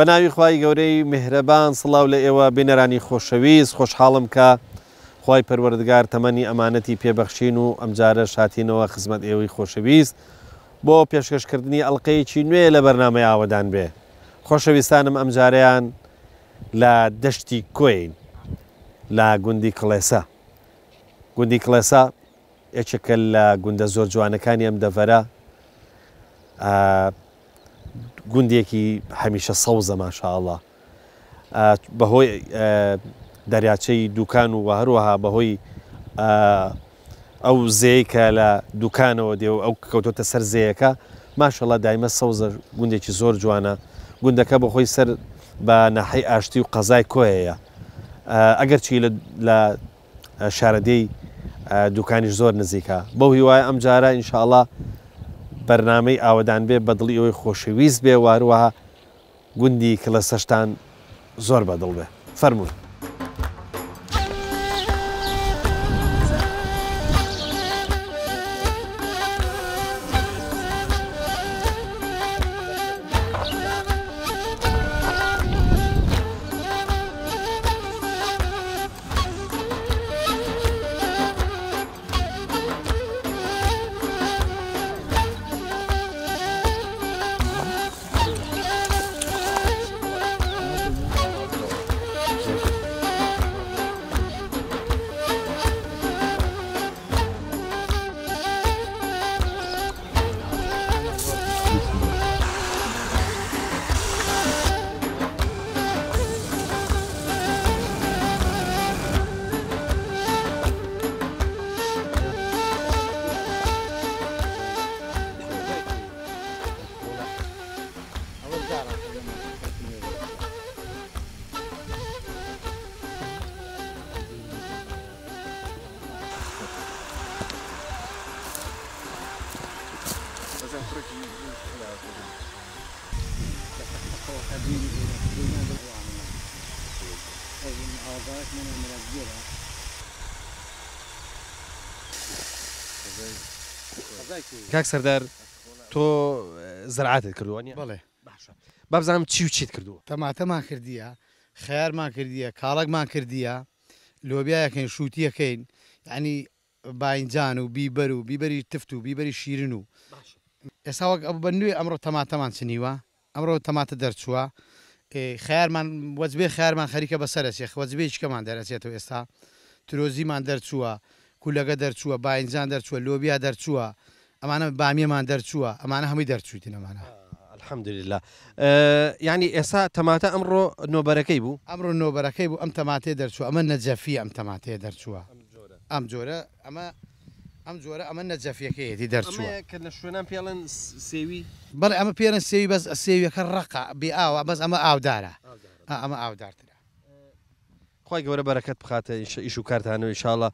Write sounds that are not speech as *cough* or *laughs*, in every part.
بە ناوی خی گەورەی مهرەبان سڵاو لە ئێوە بینەرانی خۆشەویست خۆشحاڵم کە خی پەروەردگار تەمەنی ئەمانەتی پێبەخشین و ئەمجارە شاتینەوە خزمەت ئێوەی خۆشەویست بۆ پێشکەشکردنی ئەللقەیەکی نوێ لە بەرنمە ئاوەدان بێ خۆشەویستانم ئەمجاریان لە دەشتی کۆین لە گوندی کڵێسا گوندی کڵێسا یەکێکە لە گوندە زۆر جوانەکانی ئەم دەڤەرە گوندێکی هەمیشە سەوزە ماشاءڵە بەهۆی دەریاچەی دوکان و هەروەها بەهۆی ئەو زێیکە لە دوکانەوە دێ و ئەو کەوتۆتە سەر زەیەەکە ماشەڵە دایمە سەوزە گوندێکی زۆر جوانە گوندەکە بە خۆی سەر بە نەحی ئاشتی و قەزای کۆیەیە ئەگەر چی لە شارەدەی دوکانیش زۆر نزیکە بەو هیوایە ئەم جارە ئینشاءله بەرنمەی ئاوادان بێ بەدڵی ئەوی خۆشەویست بێ واروەها گوندی کلە سەشتان زۆر بەدڵ بێ فەرمونون. کاک سەردار تۆ زراعاتت کردوانی بڵێ بابزانم چی و چیت کردووە تەماتەمان کردیە خیارمان کردیە کاڵکمان کردیە لۆبیایەکەین شووتیەکەین ینی باینجان و بیبەر و بیبەری تفت و بیبەری شیرن و ئێستا وەک بە نوێ ئەمڕۆ تەماتەمان چنیوە ئەمڕۆ تەماتە دەرچووە خیارمان وەزبێ خیارمان خەریکە بەسەرسێ وەزبێ چکەمان دەرەچێتەوە ئێستا ترۆزیمان دەرچووە کولەگە دەرچووە باینجان دەرچووە لۆبیا دەرچووە ئەمانە بامیەمان دەرچووە ئەمانە هەمووی دەرچوویتی نەمانە الحەمدللا ینی ئێستا تەماتە ئەمڕۆ نۆبەرەکەی بوو ئەمڕۆ نۆبەرەکەی بوو ئەم تەماتێ دەرچوو ئەمە نەجەفی ئەم تەماتەیە دەرچووە ئەم جۆرە ئەمە ئەم جۆرە ئەمە نەجەفیەکەیەتی دەرچووە لە شوێنان پێڵەن سێوی بەڵێ ئەمە پێرن سێوی بەس سێویەکە ڕق بێ ئاوە بەس ئەمە ئاودارە ئەمە ئاودارترە خی گەورە بەرەکەت بخاتە ئیش و کارتانەوە شاڵە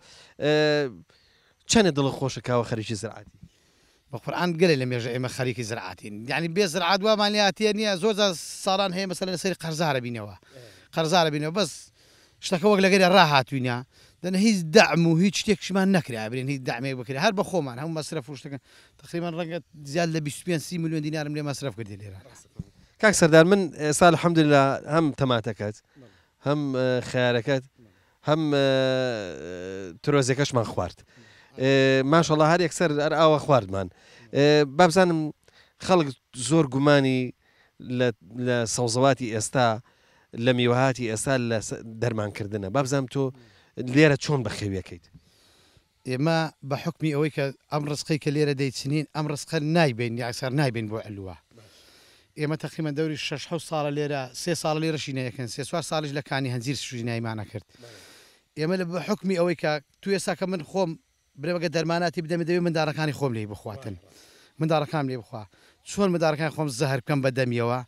چەنە دڵ خۆشە کاوە خەریکی زراعاتی بقرآن قليل لم يرجع إما خريك زرعاتين يعني بيزرع زرعات وما لياتين زوزة صاران هي مثلا يصير قرزارة بينوا إيه. قرزارة بينوا بس لقينا شتاكە وەک هي ڕاهاتوینیا وهي هیچ دام و يعني هي نکرابرین هي دامێ هرب خوما هم خۆمان هەوو مەصرف شتەکەن تقریبان ڕەنگە زیاد لە مليون دينار دینارم لێ مەصرف کردی لێرە کاک سەردار من صار سال حەمد لە هەم تەماتەکەت نعم. هەم خیارەکەت نعم. هەم آه، ترۆزیەکەشمان خوارد. نعم. ماشەڵە هەر یەکسەر ئەر ئاوە خواردمان بابزانم خەڵک زۆر گومانی لە سەوزەواتی ئێستا لە میوەهاتی ئێستا لە دەرمانکردنە بابزانم تۆ لێرە چۆن بەخێویەکەیت ئێمە بە حکمی ئەوەی کە ئەم ڕستقی کە لێرە دەیچنین ئەم ڕستقە نایبین یاسەر نایبین بۆ ئەلووە ئێمە تەخیمە دەوری 6 ساڵە لێرە سێ ساڵ لێرە شینەیەکەن سێ سوار ساڵش لە کانی هەنجیر سوژی نایمانە کرد ئێمە لە بە حکمی ئەوەی کە تو ێسا کە من خۆم برێبگە دەرماناتی بدەمە دەوێت منداڕەکانی خۆم لێ بخواتن منداڕەکان لێ بخوا چۆن مدارەکان خۆم زەهر بکەم بە دەمیەوە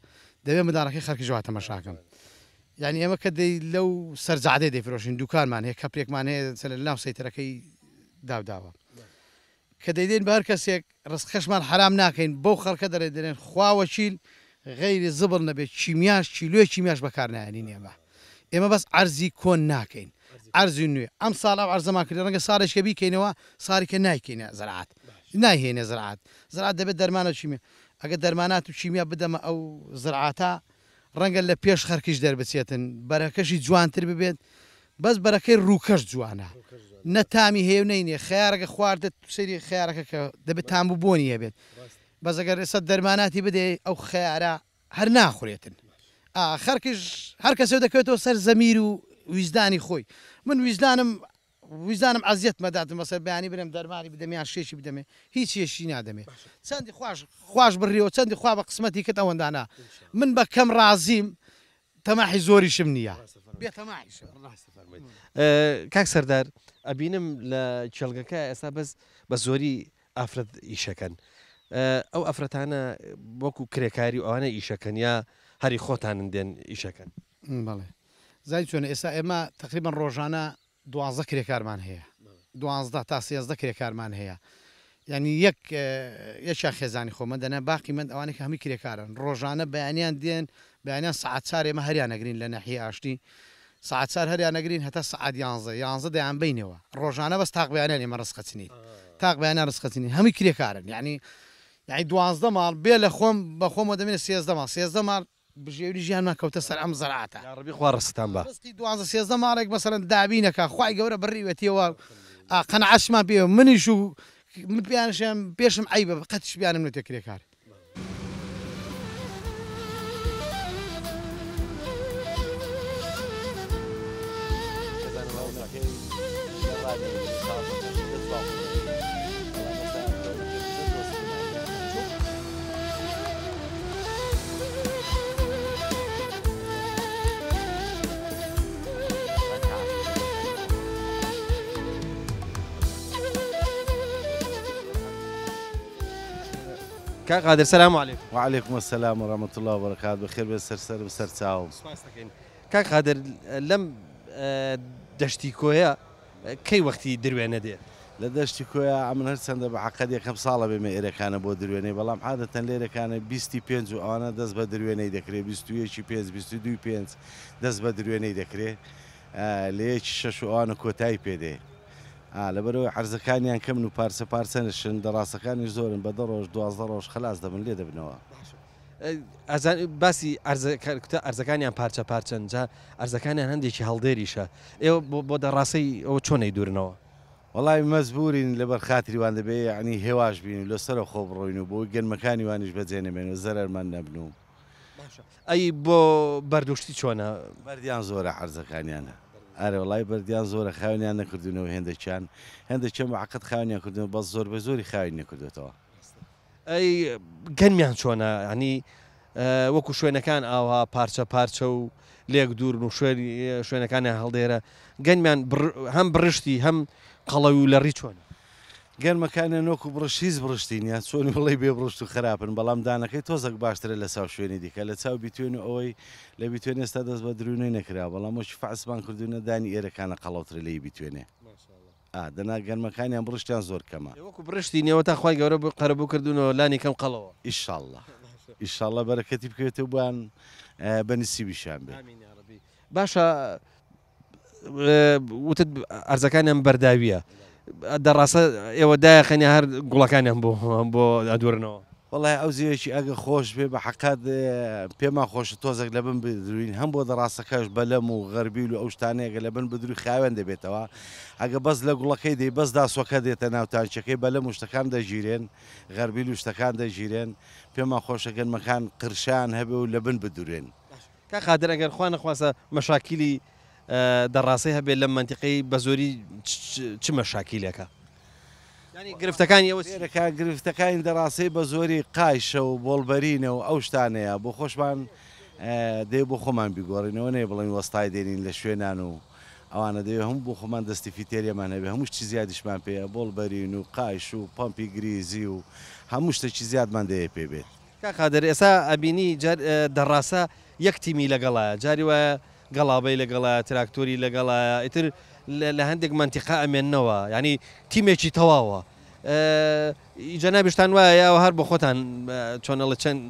دەوێت مدارەکەی خەرکی جواتە مەشاکەم یعنی ئێمە کە دەی لەو سەرزادەی دەفرۆشین دوکانمان هەیە کەپێکمان هەیە لە ناو سەیتەکەی داوداوە کە دەیدێن بە هەر کەسێک ڕستخەشمان حرام ناکەین بەو خەرکە دەرێ دەێن خواوە چیل غیری زبڵ نەبێت چیمیاش چیلوێ چیمیاش بەکارنایانی نێمە ئێمە بەس ئەرزی کۆن ناکەین ئەرزی نوێ ئەم ساڵ ئەو ئەرزەما کرد ڕەنگە ساارێکشکە بیکەینەوە ساریکە نایکەینە زراعات نایهێنێ زراعات زراعات دەبێت دەرمانە چیمە ئەگە دەرمانات و چیمیا بدەمە ئەو زراعاتە ڕەنگە لە پێش خەرکیش دەربچێتن بەرەکەشی جوانتر ببێت بەس بەرەکەی ڕووکەش جوانە نەتامی هێو نینێ خیارەکە خواردە سری خیارەکە کە دەبێت تام بۆنیە بێت بەزەگەر ێستا دەرماناتی بدێ ئەو خیارە هەر ناخورێتن خەرکیش هەر کەسێ دەکەوێتەوە سەر زەمیر و ویزدانی خۆی من ویزدانم ویزانم ئازیەت مەداتم بەسەر بەیانی برم دەرمانی بدەمیان شێشی بدەمێ هیچ یەشی نادەمێ چەندی خوش خوش بڕیەوە چەندی خوا بە قسمەتی کە ئەوەندانا من بە کەم رازیم تەماحی زۆریشم نییە کاک سەردار ئەبینم لە چێلگەکە ئێستا بەس بە زۆری ئافرەت ئیشەکەن ئەو ئەفرەتانە وەکو کرێکاری ئەوانە ئیشەکەن یا هەری خۆتانن دێن ئیشەکەن بڵێ زای چۆن ئێستا ئێمە تقریبان ڕۆژانە دوازە کرێکارمان هەیە دوازدا تا سێزدە کرێکارمان هەیە ینی یەک یەکیان خێزانی خۆمە دەنە باقی من ئەوانێک هەمی کرێکارن ڕۆژانە بەیانیان دێن بەیانیان سعاتچار ئێمە هەریان نەگرین لە نەحی ئاشتی سعاتچار هەریان نەگرین هەتا سعات یانزە یانزە دەیان بینەوە ڕۆژانە بەس تاقبیانیان ئێمە ڕسخەچنی تاقبیانە ڕسخەچنی هەمی کرێکارن یعنی یعنی دوازدە ماڵ بێ لە خۆم بە خۆمە دەمێنێت سێزدە ماڵ سێزدە ماڵ بژێوری ژیان ناکەوتە سەر ئەم زەرعاتە ڕبی خوارستان بە دوازە سێزدە ماڕێک بەسەرن دابینەکە خی گەورە بڕیوەتیەوە قەن عشمان پێ منیش و من پیانشم پێشم ئای بە قەتش بیانم نوتێکرێکار Thank you. کە قادر سەسلام عليك وعلیکم سەسلام و ڕەمەتله وەرەکات بەخێر بە سەرسەر و سەرچاوم کاک قادر لەم دەشتی کۆیە کەی وەختی دروێنە دێت لە دەشتی کۆیا ئەمن هەر چنددە بە حقەت یەکەم ساڵە بێمە ئێرەکانە بۆ دروێنەی بەڵام عادەتەن لێرەکانە بیستی پێنج و ئەوانە دەست بە دروێنەی دەکرێت بیستویەکی پێ دو پێ دەست بە دروێنەی دەکرێت لەیەکی شەش و ئەوانە کۆتایی پێدێ لەبەرەوەی حرزەکانیان کەم و پارسە پارسەنشن دەڕاستەکانی زۆرن بە دەڕۆژ دوازدە ڕۆژ خلاص دەبن لێ دەبنەوە. باسی ئەرزەکە ئەرزەکانیان پارچە پارچەنجا ئەرزەکانیان هەندێکی هەڵدێریشە ئێوە بۆ دەڕاستی ئەوە چۆنەی دوورنەوە وڵی مەزبورین لەبەر خاتریوان دەبێ عنی هێواش بین لەسەر خۆ بڕۆین و بۆ گەنمەکانی وانیش بەجێنەمێن و زەرمان نەبن و ئەی بۆ بەردوشتی چۆنە بەردیان زۆرە حرزەکانیانە ئارێ وڵای بەردیان زۆرە خاونیان نەکردونەوە هێندەچیان هەندە چەم عقت خاونیان کردن بەس زۆر بە زۆری خاوین نەکردێتەوە ئەی گەنمیان چۆنە هەنی وەکو شوێنەکان ئاها پارچە پارچە و لێک دوور و شوێنەکانی هەڵدێرە گەنمیان هەم بڕشتی هەم قەڵەوی و لە ڕی چۆنە گەرمەکانە نۆکو بڕشیز بڕشتینە چۆن بڵی بێبڕشت و خراپن بەڵام دانەکەی تۆزەک باشترە لە ساو شوێنی دیکە لە چاو بیتوێن ئەوەی لە بیتوێن ئێستا دەست بە درونەی نەکرا بەڵامەش فعسمان کردوونە دانی ئێرەکانە قەڵاوتر لی بیتوێنێ دەنا گەرمەکانیان بڕشتیان زۆر کەمە وەکو بڕشتی نێوە تا خخوای گەورە قەرەبوو کردوونەوە لانی کەم قەڵەوە ئیشله ئیشله بەرەکەتی بکوێتە بووان بەنسی بیشان بێ باشە وتت ئەرزەکانیان بەرداویە. دەڕاستە ئێوە دایخێنی هەر گوڵەکانیان بۆ بۆ ئەدورنەوە وڵای ئەو زیەکی ئەگە خۆش بێ بە حقات پێما خۆش تۆزێک لە بن بدروین هەم بۆ دەڕاستەکەش بەلەم و غەربیل و ئەو شتانەیەگە لە بن بدروی خاوێن دەبێتەوە ئەگە بەس لە گوڵەکەی دەی بەس داسۆکە دێتە ناوتانچەکەی بەلە شتەکان دەژیرێن غەربیل و شتەکان دەژیرێن پێما خۆشەگەن مەکان قرشان هەبێ و لە بن بدورێن. کا خادر ئەگەر خوانە خواسە مەشاکیلی دەڕاستی هەبێت لە منتیقی بە زۆری چمە شاکیلەکە گرفتەکانی ئەوەکە گرفتەکانی دەڕاستی بە زۆری قایشە و بۆڵبەرینە و ئەو شتانەیە بۆ خۆشمان دێ بۆ خۆمان بیگۆڕینەوە نێ بڵین وەستای دێنین لە شوێنان و ئەوانە دەوێت هەموو بۆ خۆمان دەستی فیتێریەمان هەبێ هەموو چی زیادیشمان پێەیە بۆڵ بەرین و قایش و پمپی گریزی و هەموو شتێکی زیادمان دەیە پێ بێت کاخادر ئێستا ئەبینی دەڕاستە یەک تیمی لەگەڵایە جاری وایە گەڵابەی لەگەڵە تراکتۆری لەگەڵایە ئیتر لە هەندێک منتیقا ئەمێننەوە ینی تیمێکی تەواوە جەنابشتان وایە یاوە هەر بۆ خۆتان چۆنە لە چەند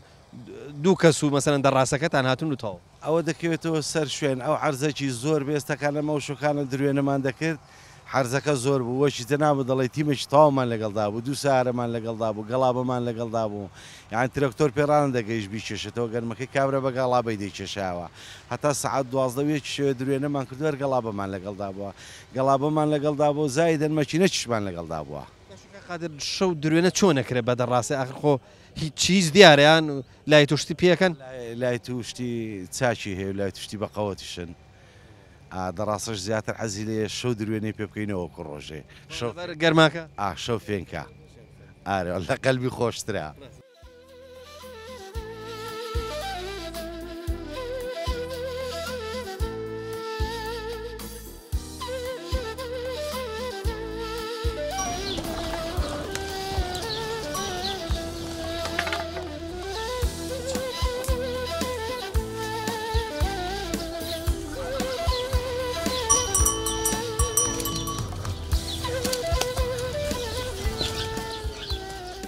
دوو کەس و مەسەرەن دەڕاستەکەتان هاتون وتەوە ئەوە دەکەوێتەوە سەر شوێن ئەو عرزەکی زۆر بێستەکان لەمە و شوکانە درێنەمان دەکرد حرزەکە زۆر بوو وەشی تەنابوو دەڵی تیمەش تاوامان لەگەڵدا بوو دو سارەمان لەگەڵدا بوو گەڵابمان لەگەڵدا بوو یان ترکتۆر پێڕان دەگەیش بیچێشێتەوە گەرمەکەی کابرا بە گەڵابی دەیکێشاوە هەتا سعات دوازدەوێت درێنەمان کردوەر گەڵابمان لەگەڵدا بووە گەڵابمان لەگەڵدا بوو زای دەنمەچینە چشمان لەگەڵدا بووە قادر شەو درێنە چۆنەکرێت بە دەڕاستی ئەخۆ هیچ چیز دیاریان لای توشتی پێەکەن لای توشتی چاچی هەیە لای توشتی بەقەوەتیشن. دەڕاستش زیاتر حەزی لێ شەو درێنێ پێ بکەینەوە کوڕ ڕۆژێ شەو گەرماکە ئا شەو فێنکە ئارە لە قەلبی خۆشترە.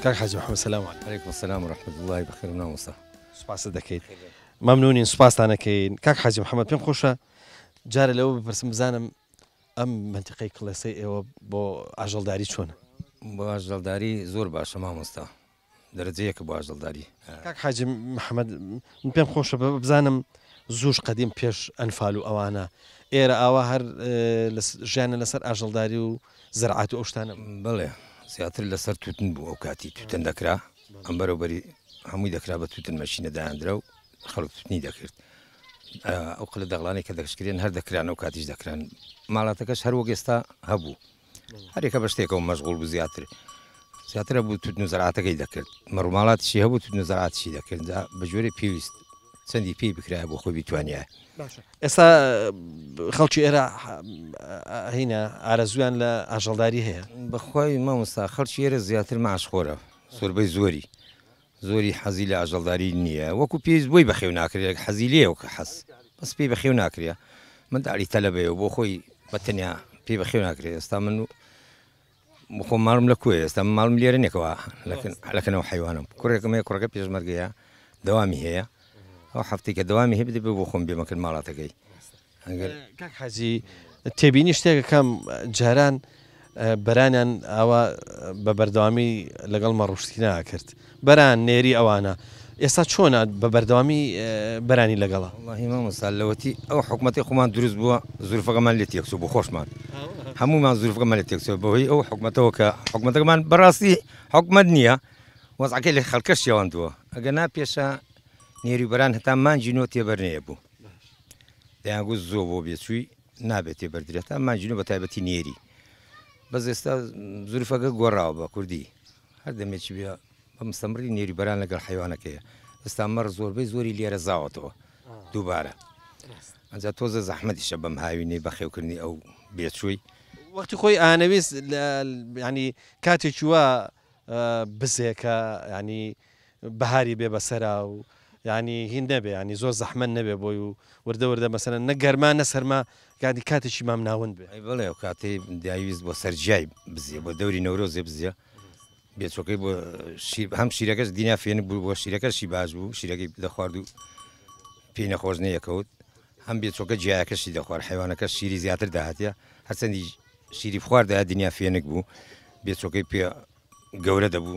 کاک حاجی محەممەد سلام علیکم سلام ڕحمت اللهی بەخیر ناوسا سوپاس دەکەیت مەمنونین سوپاسانەکەین کاک حاجی محەممەد پێم خۆشە جارە لەوە بپرسم بزانم ئەم منتیقی کڵەسەی ئێوە بۆ ئاژەڵداری چۆنە بۆ ئاژەڵداری زۆر باشە مامۆستا دەرەجەیەکە بۆ ئاژەڵداری کاک حاجی محەممەد پێم خۆشە بزانم زوش قەدیم پێش ئەنفال و ئەوانە ئێرە ئاوا هەر ژیانە لەسەر ئاژەڵداری و زرعات و ئەو شتانە بڵێ زیاتر لەسەر توتن بوو ئەو کاتی توتن دەکرا ئەم بەرەوبەری هەمووی دەکرا بە توتن مەشینە دایاندرا و خەڵک توتنی دەکرد ئەو قلە دەغڵانی کە دەشکرێن هەر دەکران ئەو کاتیش دەکران ماڵاتەکەش هەروەک ئێستا هەبوو هەرێکە بە شتێکەوە مەشغول بوو زیاتر زیاترە بوو توتن و زراعاتەکەی دەکرد مەڕووماڵاتشی هەبوو توتن و زراعاتشی دەکرد بە جۆری پێویست چەندی پێی بکرای بۆ خۆی بیتوانیا ئێستا خەڵکی ئێرە هینە ئارەزویان لە ئاژەڵداری هەیە بەخوای مامۆستا خەڵکی ئێرە زیاتر ماشخۆرە سربەی زۆری زۆری حەزی لە ئاژەڵداری نییە وەکو پێز بۆی بەخێو ناکرێت حەزی لێەوە کە حەز بەس پێی بەخێو ناکرێ من داری تەلەبەوە بۆ خۆی بەتەنیا پێی بەخێو ناکرێت ئێستا من و خۆم ماڵم لە کوێ ئێستا ماڵم لێرە نێکەوە لەکەنەوە حیوانم کوڕێکم هەیە کوڕەکە پێشمەرگەیە دەوامی هەیە ئەو هەفتی کە دەوامی هەبدی بۆ خۆم بێمەکرد ماڵاتەکەی کاک حەزی تێبینی شتێکە کەم جاران بەرانیان ئەوە بە بەردەوامی لەگەڵ مەڕوشتی ناکرد بەران نێری ئەوانە ئێستا چۆنا بە بەردەوامی بەرانی لەگەڵە مامەسالەوەتی ئەو حکوومەتی خۆمان دروست بووە زورفەکەمان لێ تێکس بۆ خۆشمان هەمومان زورفەکەمان لە تێکسەوە بەهۆی ئەو حکوومەتەوە کە حکوومەتەکەمان بەڕاستی حکوومەت نییە وەزعکە لە خەڵکەشیەوەندووە ئەگە نا پێشە نێریبەران هەتا مانجینۆ تێبەرنەیە بوو دەیانگو زۆ بۆ بێچووی نابێت تێبەردرێت تا مانجینۆ بە تایبەتی نێری بەس ئێستا زورفەکە گۆڕاوە بە کوردی هەر دەمێکی بیا بە مستەمری نێریبەران لەگەڵ حیوانەکەیە ئێستا مەڕ زۆربەی زۆری لێرە زاوەتەوە دووبارە ئەجا تۆزە زەحمەدیشە بەم هاوینەی بەخێوکردنی ئەو بێچووی وەختی خۆی ئانەویست ینی کاتێک چوە بزێکە ینی بەهاری بێ بەسەرا و ینی هین نەبێ ینی زۆر زەحمن نەبێ بۆی و وردەوردە مەسەن نەگەرما نەسەرما گادی کاتێکی مام ناون بێ بڵێ و کاتێ داویست بۆ سەررجای بزیە بۆ دەوری نەورۆزێ بزیە بێچۆکەی بۆ هەم شیرەکەش دینا فێن بوو بۆ شیرەکەشی باش بوو شیرەکەی دەخوارد و پێی نەخۆش نەیەکەوت هەم بێچۆکە جیایەکەشی دەخوارد حیوانەکە شیری زیاتر داهاتە هەرچەندی شیری خوارددا دنیا فێنک بوو بێچۆکەی پێ گەورە دەبوو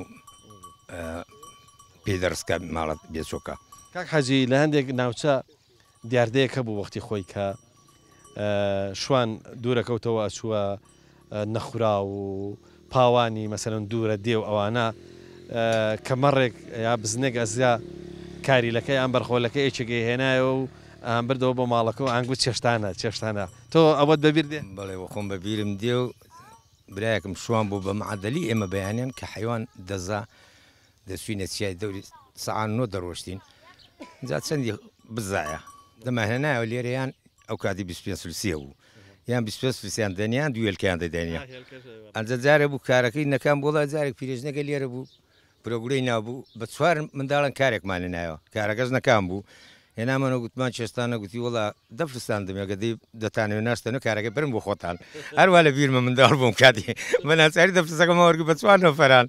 پێ دەڕستکە ماڵەت بێچۆکە کاک حەجی لە هەندێک ناوچە دیاردەیەکە بوو وەختی خۆی کە شوان دوورەکەوتەوە ئەچووە نەخورا و پاوانی مەسەرن دوورە دێو ئەوانە کەمەڕێک یا بزنێک ئەزیا کاریلەکەی ئەم بەرخۆلەکە ئێچێکی هێنایە و ئەم بردەوە بۆ ماڵەکە و ئەنگوت چێشتانە چێشتانە تۆ ئەوەت بەبییر دێ بەڵێ وەخۆم بەبیرم دێ و برایەکم شوان بۆ بە معدەلی ئێمە بەیانیان کە حیوان دەزا دەسوینە چیای دەوری سەعان نۆ دەڕۆشتین جا چەندی بزایە دەمەهێنایە لێرەیان ئەو کاتی 25 بوو یان 25سیان دەنیان دوێلکیان دەدەنیا ئەجە جارە بوو کارەکەی نەکان بۆڵا جارێک پیرێژنەکە لێرە بوو پرۆگرەی نابوو بە چوار منداڵن کارێکمانە نایەوە کارەکەس نەکان بوو هێنامەەوە گوتمان چێستانە گوتی وڵا دەفرستاندم ەگەدی دەتانێ ناستەن و کارەکە برم بۆ خۆتان *laughs* هەروە لە بیرمە منداڵ بووم کاتی بەناچاری دەفرسەکەم وەرگ بە چوانەوە فەران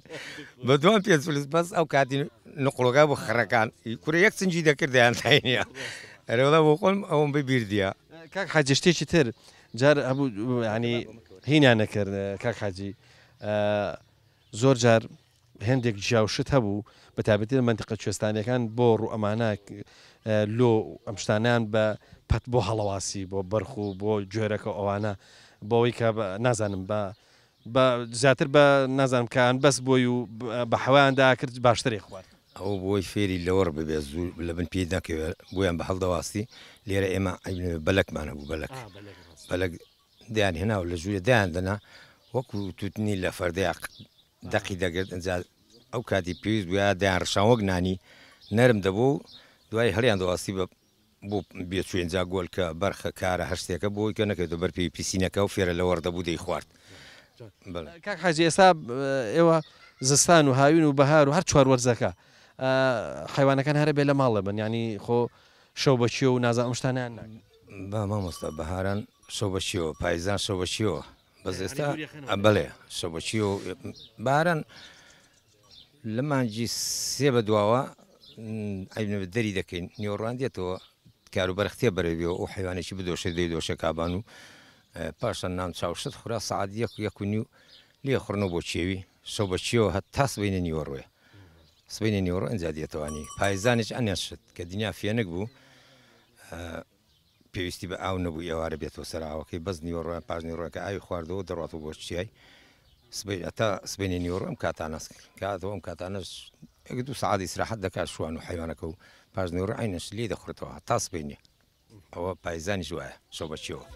بە دوان پێ فلس بەس ئەو کاتی نقلۆگا بۆ خڕەکان کوور یەک سنجی دەکردیان تاینە *laughs* ئەرەوەڵا بۆ خۆم ئەوم ببیردیە کاک حاجشتێکی تر جار هەبوو ینی هینیان نەکرد کاک حاجی زۆر جار هەندێک جیاوشت هەبوو بەتابەتی منطقە کوێستانەکان بۆ ڕوو ئەمانە لۆ ئەم شتانیان بە پەت بۆ هەڵەواسی بۆ بەرخ و بۆ گوێرەکە ئەوانە بۆەوەی کە نازانم بە زیاتر بە نازانم کەیان بەس بۆی و بە حەوایاندا کرد باشتری خوارد ئەو بۆی فێری لەوەڕ ببێ زوو لە بن پێ ناکەوێت بۆیان بە هەڵدەواستی لێرە ئێمە بەلەکمانە بوو بەلک بەلک دیان هێنا و لە ژوویە دایان دەنا وەکو توتنی لە فەردەیە دەقی دەگرت ئەو کاتی پێویست بووە دایان ڕشان وەک نانی نەرم دەبوو دوای هەڵیان دەواستی بە بۆ بێچێنجا گۆل کە بەرخە کارە هەشتێکە بۆی کە نەکەیت و بەرپی پیسینەکە و فێرە لە وەردەبوو دەی خوارد کاک حاجی ئێستا ئێوە زستان و هاوین و بەهار و هەر چوار وەرزەکە حیوانەکان هەرە بێ لە ماڵە بن ینی خۆ شەو بەچیە و نازان شتانیان با مامۆستا بەهاران شەو بەچیەوە پایزان شەو بەچیەوە بەس ئێستا بڵێ شەو بەچی و باران لەمانجی سێ بە دواوە دەری دەکەین نیۆڕان دێتەوە کاروبەرختێ بەرەویەوە و حیوانێکی بدۆشێ دەی دۆشە کابان و پاشان نام چاوشت خورا سعاد یەک یەک و نی و لێ خوڕنەوە بۆ چێوی شەو بە چیەوە هەت تاس بینە نیوەڕێ سبینە نیوەڕۆ ئەنج دێتوانی پایزانێک ئەنێشت کە دنیا فێنک بوو پێویستی بە ئاو نەبوو ئێوارە بێتەوە سەراوەکەی بەس نیوەڕۆیان پاش نیوەڕۆکە ئاوی خواردەوە دەڕاتەوە بۆ چیای تا سبینە نیوەڕۆم کاتانەس کاتەوەم کاتانەش یەک دوو سعادی سراحەت دەکات شووان و حیوانەکە و پاشنەوە ڕعینەش لێ دەخورتەوە تاس بینێ ئەوە پایزانیش وایە شەو بەچیەوە.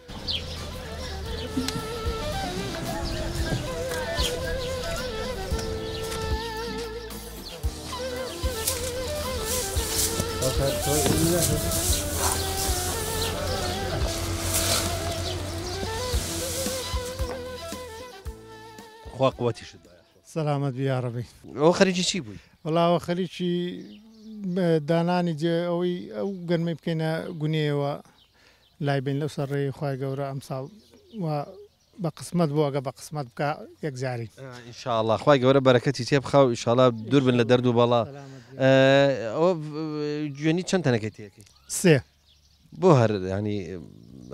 خواقوەتیش سلامەت بیاڕبی ئەو خەرجی چی بووی وڵاوە خەریکی دانانی جێ ئەوەی ئەو گەرمی بکەینە گونێەوە لای بین لەو سەرڕێی خی گەورە ئەمساڵ بە قسمت بۆ ئەگە بە قسمت بکە یەکجاری ئینشاءله خی گەورە بەرەکەتی تێ بخاو ئیشالا دوور بن لە دەرد و بەڵا ئەوە گوێنی چەند تەنەکەی تێکی سێ بۆ هەر ینی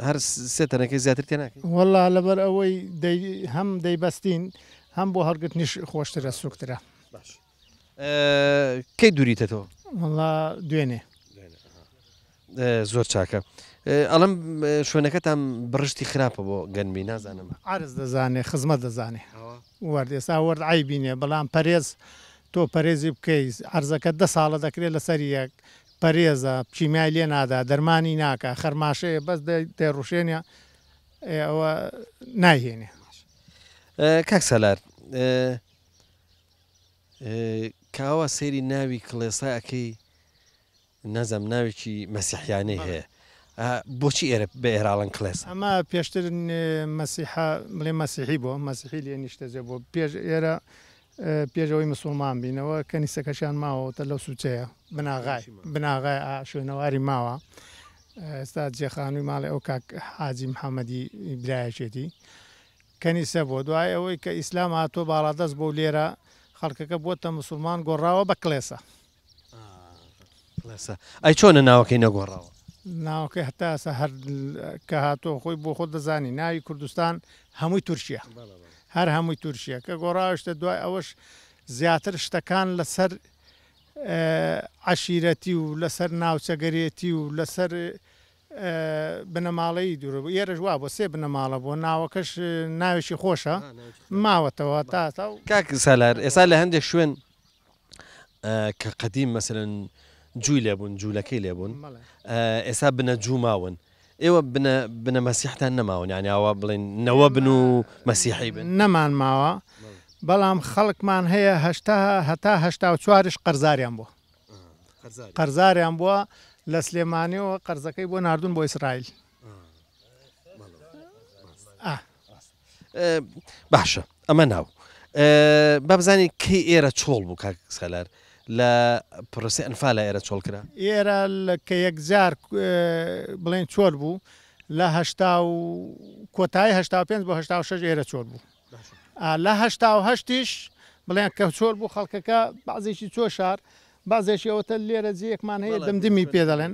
هەر سێ تەنەکەی زیاتر تێناکە وەڵا لەبەر ئەوەی هەم دەیبەستین هەم بۆ هەرگت نیش خۆشترە سوکترە باش. کەی دووریتە تۆ دوێنێ زۆر چاکە ئەڵم شوێنەکەتان بڕشتی خراپە بۆ گەنمی نازانم ئارز دەزانێ خزمەت دەزانێ وەردێسا وەرد ئای بینێ بەڵام پەرێز تۆ پەرێزی بکەی ئەرزەکە دە ساڵە دەکرێت لەسەر یەک پەرێزە پچیمای لێ نادا دەرمانی ناکە خەرماشەیە بەس دەڕوشێنە ئەوە ناهێنێ کاک سەلار کاوا سەیری ناوی کڵێساەکەی نەزەم ناوێکی مەسیحیانەی هەیە بۆچی ئێرە بە ئێراڵن کلێس ئەمە پێشتر مەسیحا بڵێ مەسیحی بۆ مەسیحی لێ نیشتەجێ بۆ پێش ئێرە پێشەوەی مسلمان بینەوە کەنیسەکەشیان ماوەتە لەو سوچەیە بناغای بناغای شوێنەواری ماوە ئێستا جێخانوی ماڵی ئەو کاک حاجیم حەمەدی برایەکێتی کەنیسە بۆ دوای ئەوەی کە ئیسلام هاتۆ باڵادەست بۆ لێرە خەڵکەکە بۆتە مسلمان گۆڕاوە بە کلێسە ئەی چۆنە ناوەکەی نەگۆڕاوە ناوەکەی هەتاسە هەر کە هاتۆ خۆی بۆ خۆ دەزانی ناوی کوردستان هەمووی تورکیا هەر هەمووی تورکیا کە گۆڕاوشتە دوای ئەوەش زیاتر شتەکان لەسەر عشیرەتی و لەسەر ناوچەگەرێتی و لەسەر بنەماڵەی دووربوو ئێرەژوا بۆ سێ بنەماڵە بۆ ناوەکەش ناوێکی خۆشە ماوەتەوە تا کاک سالار ئێستا لە هەندێک شوێن کە قەدیم مەسن جووی لێبوون جوولەکەی لێبوون ئێستا بنە جوماون ئێوە بنە مەسیحتان نەماون یانیاوە بڵین نەوە بن و مەسیحی بن نەمان ماوە بەڵام خەڵکمان هەیە هەشتا هەتا هەشتا و چوارش قەرزاریان بووە قەرزاریان بووە لە سلێمانیەوە قەرزەکەی بۆ نردون بۆ ئیسرائیل باشە ئەمە ناو بابزانانی کەی ئێرە چۆڵ بوو کاکسەلەر لە پرسی ئەنفا لە ئێرە چۆڵ کرا ئێرە کە یەکجار بڵێن چۆر بوو لە هشتا و کۆتایی هشتا پێ بۆ هشتا شش ئێرە چۆر بوو لە هشتا و هەشتیش بڵێن کە چۆر بوو خەڵکەکە بازێکی چۆ شار بازێکیەوەتە لێرە جەیەکمان هەیە دەمدمی پێدەڵێن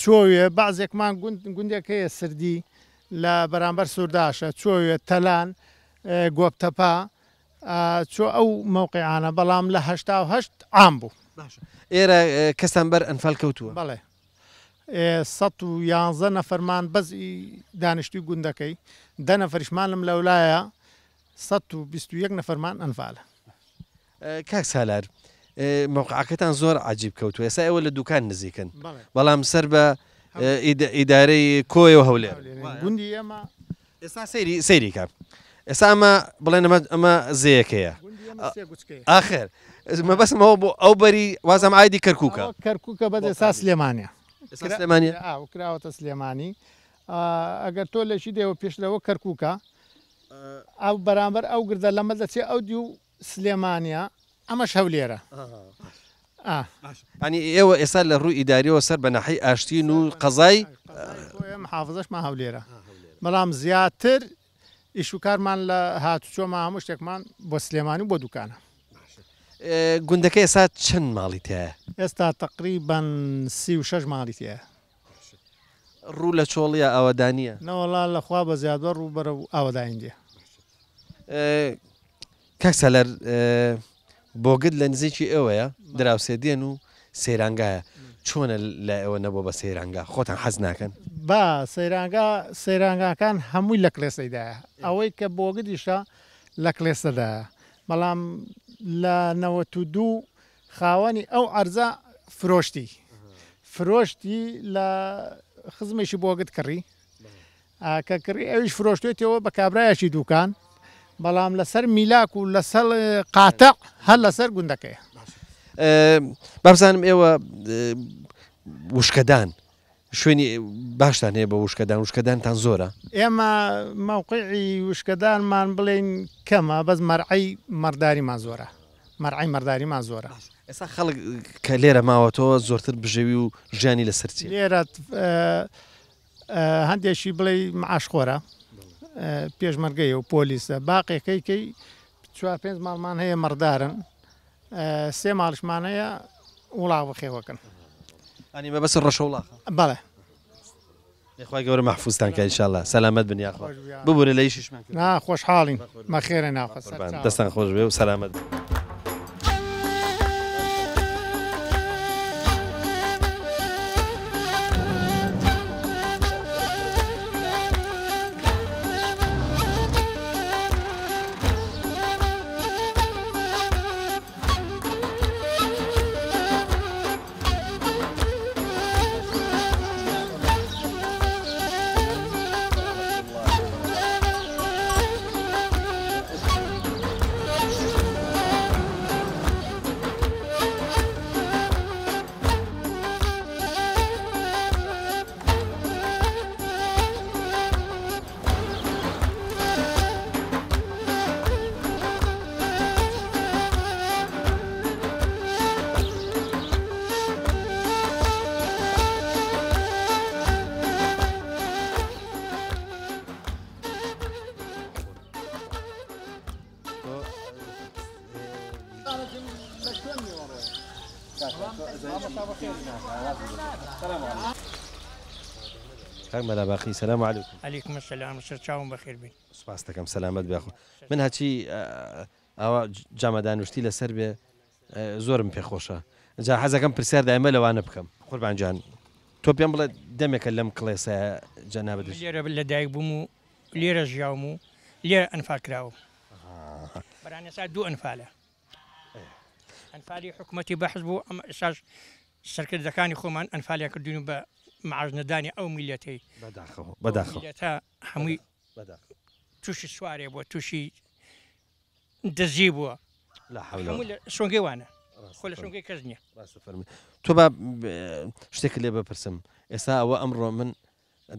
چۆوێ بازێکمان گوندێک هەیە سردی لە بەرامبەر سوورداشە چۆوێ تەلان گۆپتەپا چۆ ئەو مەوقعانە بەڵام لە هه عام بوو ئێرە کەستان بەر ئەنفال کەوتووە بەڵێ یانزە نەفەرمان بەزی دانیشتی گوندەکەی دە نەفرشمانم لە ولایە 121 نەفەرمان ئەنفالە کاک سالار مووقعەکەتان زۆر عجیب کەوتو ێسا ئێوە لە دوکان نزیکن بەڵام سەر بە ئیدارەی کۆیەوە هەولێر گوندی ئێمە ئێستا سەیری سەیری کار ئێستا ئەمە بڵێن ئەمە زیەکەیە آخر مەبەسمەوە بۆ ئەو بەری وازم ئایدی کەرکووکە کەرکووکە بەدە سا سلێمانە کراوەتە سلێمانی ئەگەر تۆ لەشی دێەوە پێشلەوە کەرکووکە ئەو بەرامبەر ئەو گردە لەمە دەچێ ئەو دی و سلێمانە ئەمەش هەو لێرە ئەنی ئێوە ئێستا لە ڕوو ئیداریەوە سەر بە نەحی ئاشتین و قەزای حافظشمان هەو لێرە بەڵام زیاتر ئیشوکارمان لە هاتوچۆمە هەموو شتێکمان بۆ سلێمانی بۆ دوکانە گوندەکە ئێستا چەند ماڵی تەیە ئێستا تقریبان سی و شەش ماڵی تەیە ڕوو لە چۆڵیە ئەوەدانە نەوەڵا لەخوا بە زیادوە ڕوو بەرە و ئاوەداین دێ کاکسەلەر بۆگت لە نزیکی ئەوەیە دراوسێدێن و سەیرانگایە چۆنە لە ئەوە نەبوو بە سەیرانگا خۆتان حەز ناکەن با سەیرانگا سەیرانگاکان هەمووی لە کلێسەیدایە ئەوەی کە بۆگدیشە لە کلێسەدایە بەڵام لە نەوە دوو خاوەنی ئەو ئەرزە فرۆشتی فرۆشتی لە خزمێکی بۆگت کڕی کە کڕی ئەویش فرۆشتێتەوە بە کابراایەکی دوکان بەڵام لەسەر میلاک و لەسەر قاتەق هەر لەسەر گوندەکەی بابزانم ئێوە وشکەدان شوێنی باشتان هەیە بە وشکەدان وشکەدانتان زۆرە ئێمە ماوقعی وشکەدانمان بڵێن کەمە بەس مەرعی مەرداریمان زۆرە مەرعی مەرداریمان زۆرە ئێستا خەڵک کە لێرە ماوەتەوە زۆرتر بژێوی و ژیانی لە سەرچی لێرە هەندێکی بڵێ معشخۆرە پێشمەرگەی و پۆلیسە باقیەکەی کەی چوار پێنج ماڵمان هەیە مەردارن سێ ماڵشمانەیە وڵاو بەخێوەکەن ئەنی بە بەس ڕەشە وڵاخ بەڵێ خی گەورە مەحفوستان کە انشاءله سەلامت بنیاخ ببوورە لە یشیشمان خۆشحاڵین مەخێرە ناخە دەستان خۆش بێ و سەلامت. السلام عليكم عليكم السلام بخير بي سباستكم سوپاستەکەم بي اخو من هەچی ئەوە آه، آه، جامەدانوشتی لەسەر آه، زورم بي پێخۆشە جا حەزەکەم پرسیار دائمە لەوانە بکەم قوربانجان تۆ پێم بڵێ دەمێکە لەم کڵێسە جەنابەت لێرە لە دایک بووم و لێرە ژیاوم و ليرا ئەنفا کراوە بەرانێسا دوو ئەنفالە ئەنفالی حکوومەتی بەحز بوو ئەمە ئێساش سەرکردەکانی خۆمان ئەنفالیا کردوین و بە معژنەدانی ئەو میلەتەی بەداخەوە هەمووی تووشی سوارێ بووە تووشی دەزی بووە شۆنگەیوانە خۆ لە شۆنگەی کەس نییە تۆ بە شتێک لێ بپرسم ئێستا ئەوە ئەمڕۆ من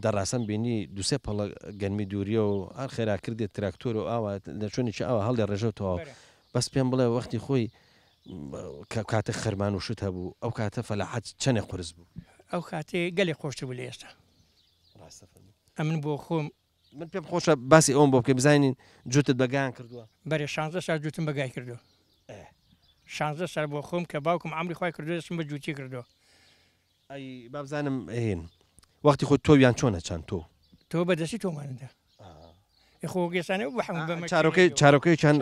دەڕاستم بینی دوسێ پەڵە گەنمی دووریە و هەر خێرا کردێت تراکتۆر و ئاوا لە چۆنیی ئەوە هەڵێ ڕێژەوەەوە بەس پێم بڵێ وەختی خۆی کاتە خەرمان و شت هەبوو ئەو کاتە فەلاحەت چەنێ قرس بوو ئەو خاتێ گەلێک خۆشتر بوو لە ئێستا ئە من بۆ خۆم من پێم خۆشە باسی ئەوم بۆ کە بزانین جوتت بەگیان کردووە بەێ 16 سال جوتم بەگای کردو 16 سال بۆ خۆم کە باوکم ئەمری خخوای کردو دەستم بە جوتی کردو ئەی بابزانم هێن وەختی خۆ تۆیان چۆنە چەند تۆ تۆ بەدەستی تۆماندا خۆگەسانە بە چارۆکەی چارۆکەی چەند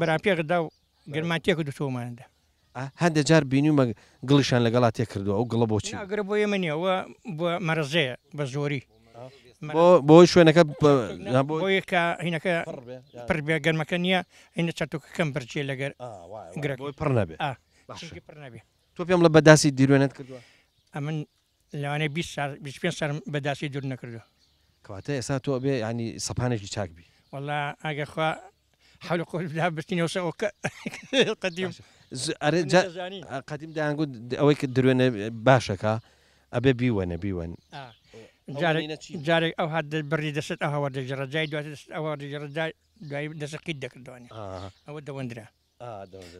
بەراپێکدا و گرماتێک دو تۆماندا هەندێک جار بینیمە گڵیشان لەگەڵات تێ کردووە ئەو گڵە بۆچی ئەگەر بۆ منیەوە بۆ مەرزەیە بە زۆری بۆی شوێنەکە بۆیکە هینەکە پربێ گەرمەکە نییە هینە چاتوکەکەم بەرجێ لەگەر پڕ نەبێ تۆ پێم لە بەداسی دیروێنێت کردووە ئەمن لەوانەیە 25 سەر بەداسی دوور نەکردو کەواتە ئێستا تۆ بێ ینی سەپانێکی چاکبی وەڵا ئاگەخوا حول قول بلا بستنی وسەوە *laughs* قدیم. قەدیم داگوت ئەوەی کە درێنە باشەکە ئەبێ بیوەنە بیوەن جارێک ئەو هات بڕی دەست ئەوەوە دەجرڕجای دو ئەوە دەجرڕجای دوای دەسەقیت دەکردوانێ ئەوە دەوەندرا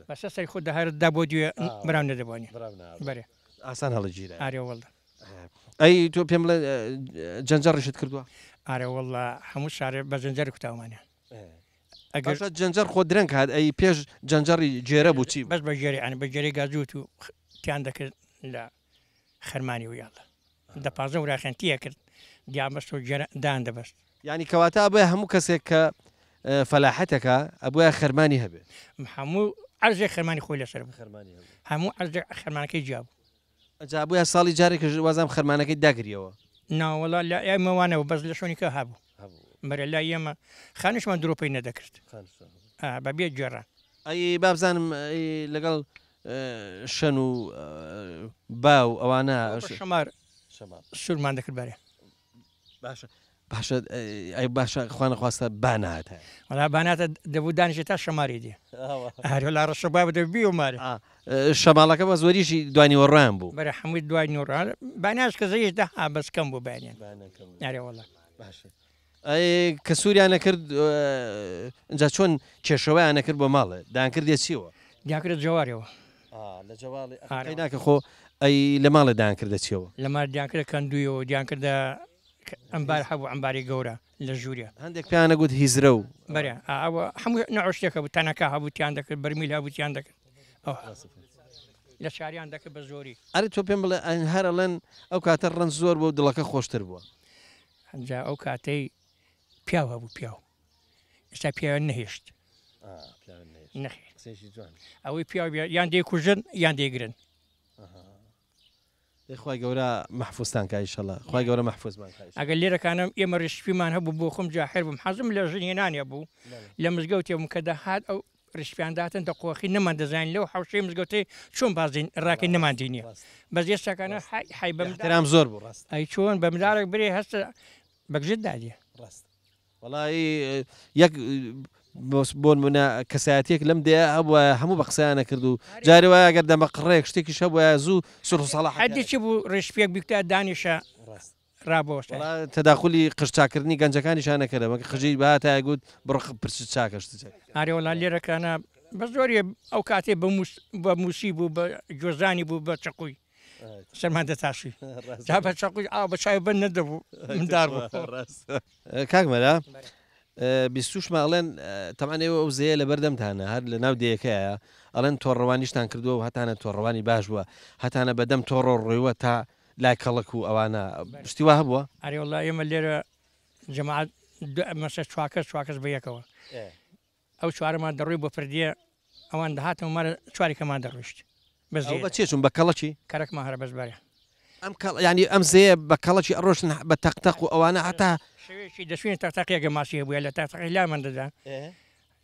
بەسە سەری خۆ دەهردا بۆ دوێ براون نەدەبوانێ بەێ ئاسان هەڵەگیرە ئارێوەڵدا ئەی تۆ پێم لە جەنجە ڕشت کردووە ئارێوەڵە هەموو شارێ بە جەنجەر کوتاوانە ئەگەر جەنجەر خۆ درنگ هاات ئەی پێش جەنجەڕی جێرە بووچی بەس بە ژێری ئەنی بە جێری گازووت و تیان دەکرد لە خەرمانی ویاڵە دە پازە وراخەنتیە کرد دیامەست و دان دەبست ینی کەواتە بێ هەموو کەسێک کە فەلاحەتەکە ئەبە خەرمانی هەبێت هەموو ئەرزێ خەرمانی خۆی لەسەر خەرمانی هەموو ئەرز خەرمانەکەی جیاب جابە ساڵی جارێک وازام خەرمانەکەی داگریەوە ناوەڵا لە ئێمەوانەوە بەس لە شوێنی کە هەبوو مەرەلا ئێمە خانشمان درۆپەی نەدەکرد بە بێ جێرا ئەی بابزانم لەگەڵ شەن و باو ئەوانە شمار سوورمان دەکرد بارێ باشە. باشە ئەی باشە خوانەخواستە بانات وەلا باناتە دەبوو دانیشە تا شەماری دێ هەرۆ لا ڕەشەبا دەبی ومارە شەماڵەکە بە زۆریشی دوانی وەڕان بوو بەرە هەمووی دوای نوڕان باناش کە زەیش داها بەسکەم بوو بانێن نارێوەڵە باشە. کە سووریان نەکرد اینجا چۆن کێشەوەیان نەکرد بۆ ماڵێ دانکردێ چیوە دیانکرد جوارەوە ناکە خۆ ئەی لە ماڵە دانکردە چیەوە لە مار دیانکردە کەندویەوە دیانکردە ئەمبار هەبوو ئەمباری گەورە لە ژوورە هەندێک پیانە گوت هیزرە و بەرە ئەوە هەموو نەشتێکە بوو تەنەکە هەبووتیان دەکرد بەرمیل هەبووتیان دەکرد لە شاریان دەکە بە زۆری ئەری تۆ پێم بڵێ هەرەڵەن ئەو کاتە ڕەن زۆر بۆ دڵەکە خۆشتر بووە هەنج ئەو کاتەی پیاو هەبوو پیاو ئێستا پیاوان نەهێشت ئەوەی پیا یان دێکوژن یان دێگرن خی گەورە مححفوستان کایشەڵە خی گەورە مححفوزمان ئەگەر لێرەکانم ئێمە ڕشتیمان هەبوو بۆ خم جاحر بم حەزم لە ژنیێنانە بوو لە مزگەوتێم کە دەهات ئەو ڕشتیانداتن دەقۆخی نەمان دەزانین لەو حوشەی مزگەوتی چۆن بازین ڕاکی نەماندینە بەزیێستاکانە حی بەم دەرام زۆر بوو ڕاست ئەی چۆن بە مدارێک برێ هەستە بەگژت دالیە ڕاست وڵی یەک بۆن منە کەسایەتێک لەم دێ هەبە هەموو بە قسەیانە کرد و جاری وایە گەر دەمە قڕێک شتێکی شە بۆە زوو سر سەڵ حدێکی بوو ڕێشپێک بکتە دانیشە ڕابۆشت تەداخلی قشتاکردنی گەنجەکانی شانەکەرە بەکە خژی باتای گوت بڕخ پرچ چاکەشت ئاریوەڵا لێرەکانە بە زۆری ئەو کاتێ بە موسی بوو بە گۆزانی بوو بە چقوی شەرمان دەتاشی *laughs* جا بە چاقوی ئا بە چای بن نەدەبوو مندار کاکمەلا بیستوشمە ئەڵێن تەمانەوە ئەو زەیە لە بەردەمتانە هەر لە ناو دیەکەیە ئەڵەن تۆڕەوانیشتان کردووە و هەتانە تۆڕەوانی باش بووە هەتانە بەدەم تۆڕۆ ڕێوە تا لای کەڵک و ئەوانە شتیوا هەبووە ئەریوەڵ ئێمە لێرە جەماعات مەسە چواکە چواکەس بەیەکەوە ئەو چوارەمان دەڕووی بۆ پردە ئەوان دەهاتەوە مارە چواری کەمان دەڕویشت بەزێ بەچێچون بە کەڵەکی کەرەکمان هەر بەزبارە ئەم ینی ئەم زەیە بە کەڵەکی ئەڕۆشن بە تەقتەق و ئەوانە هەتا شوێکی دەشوێن تەقتەقیەکە ماسی بووە لە تاقی لا من دەدا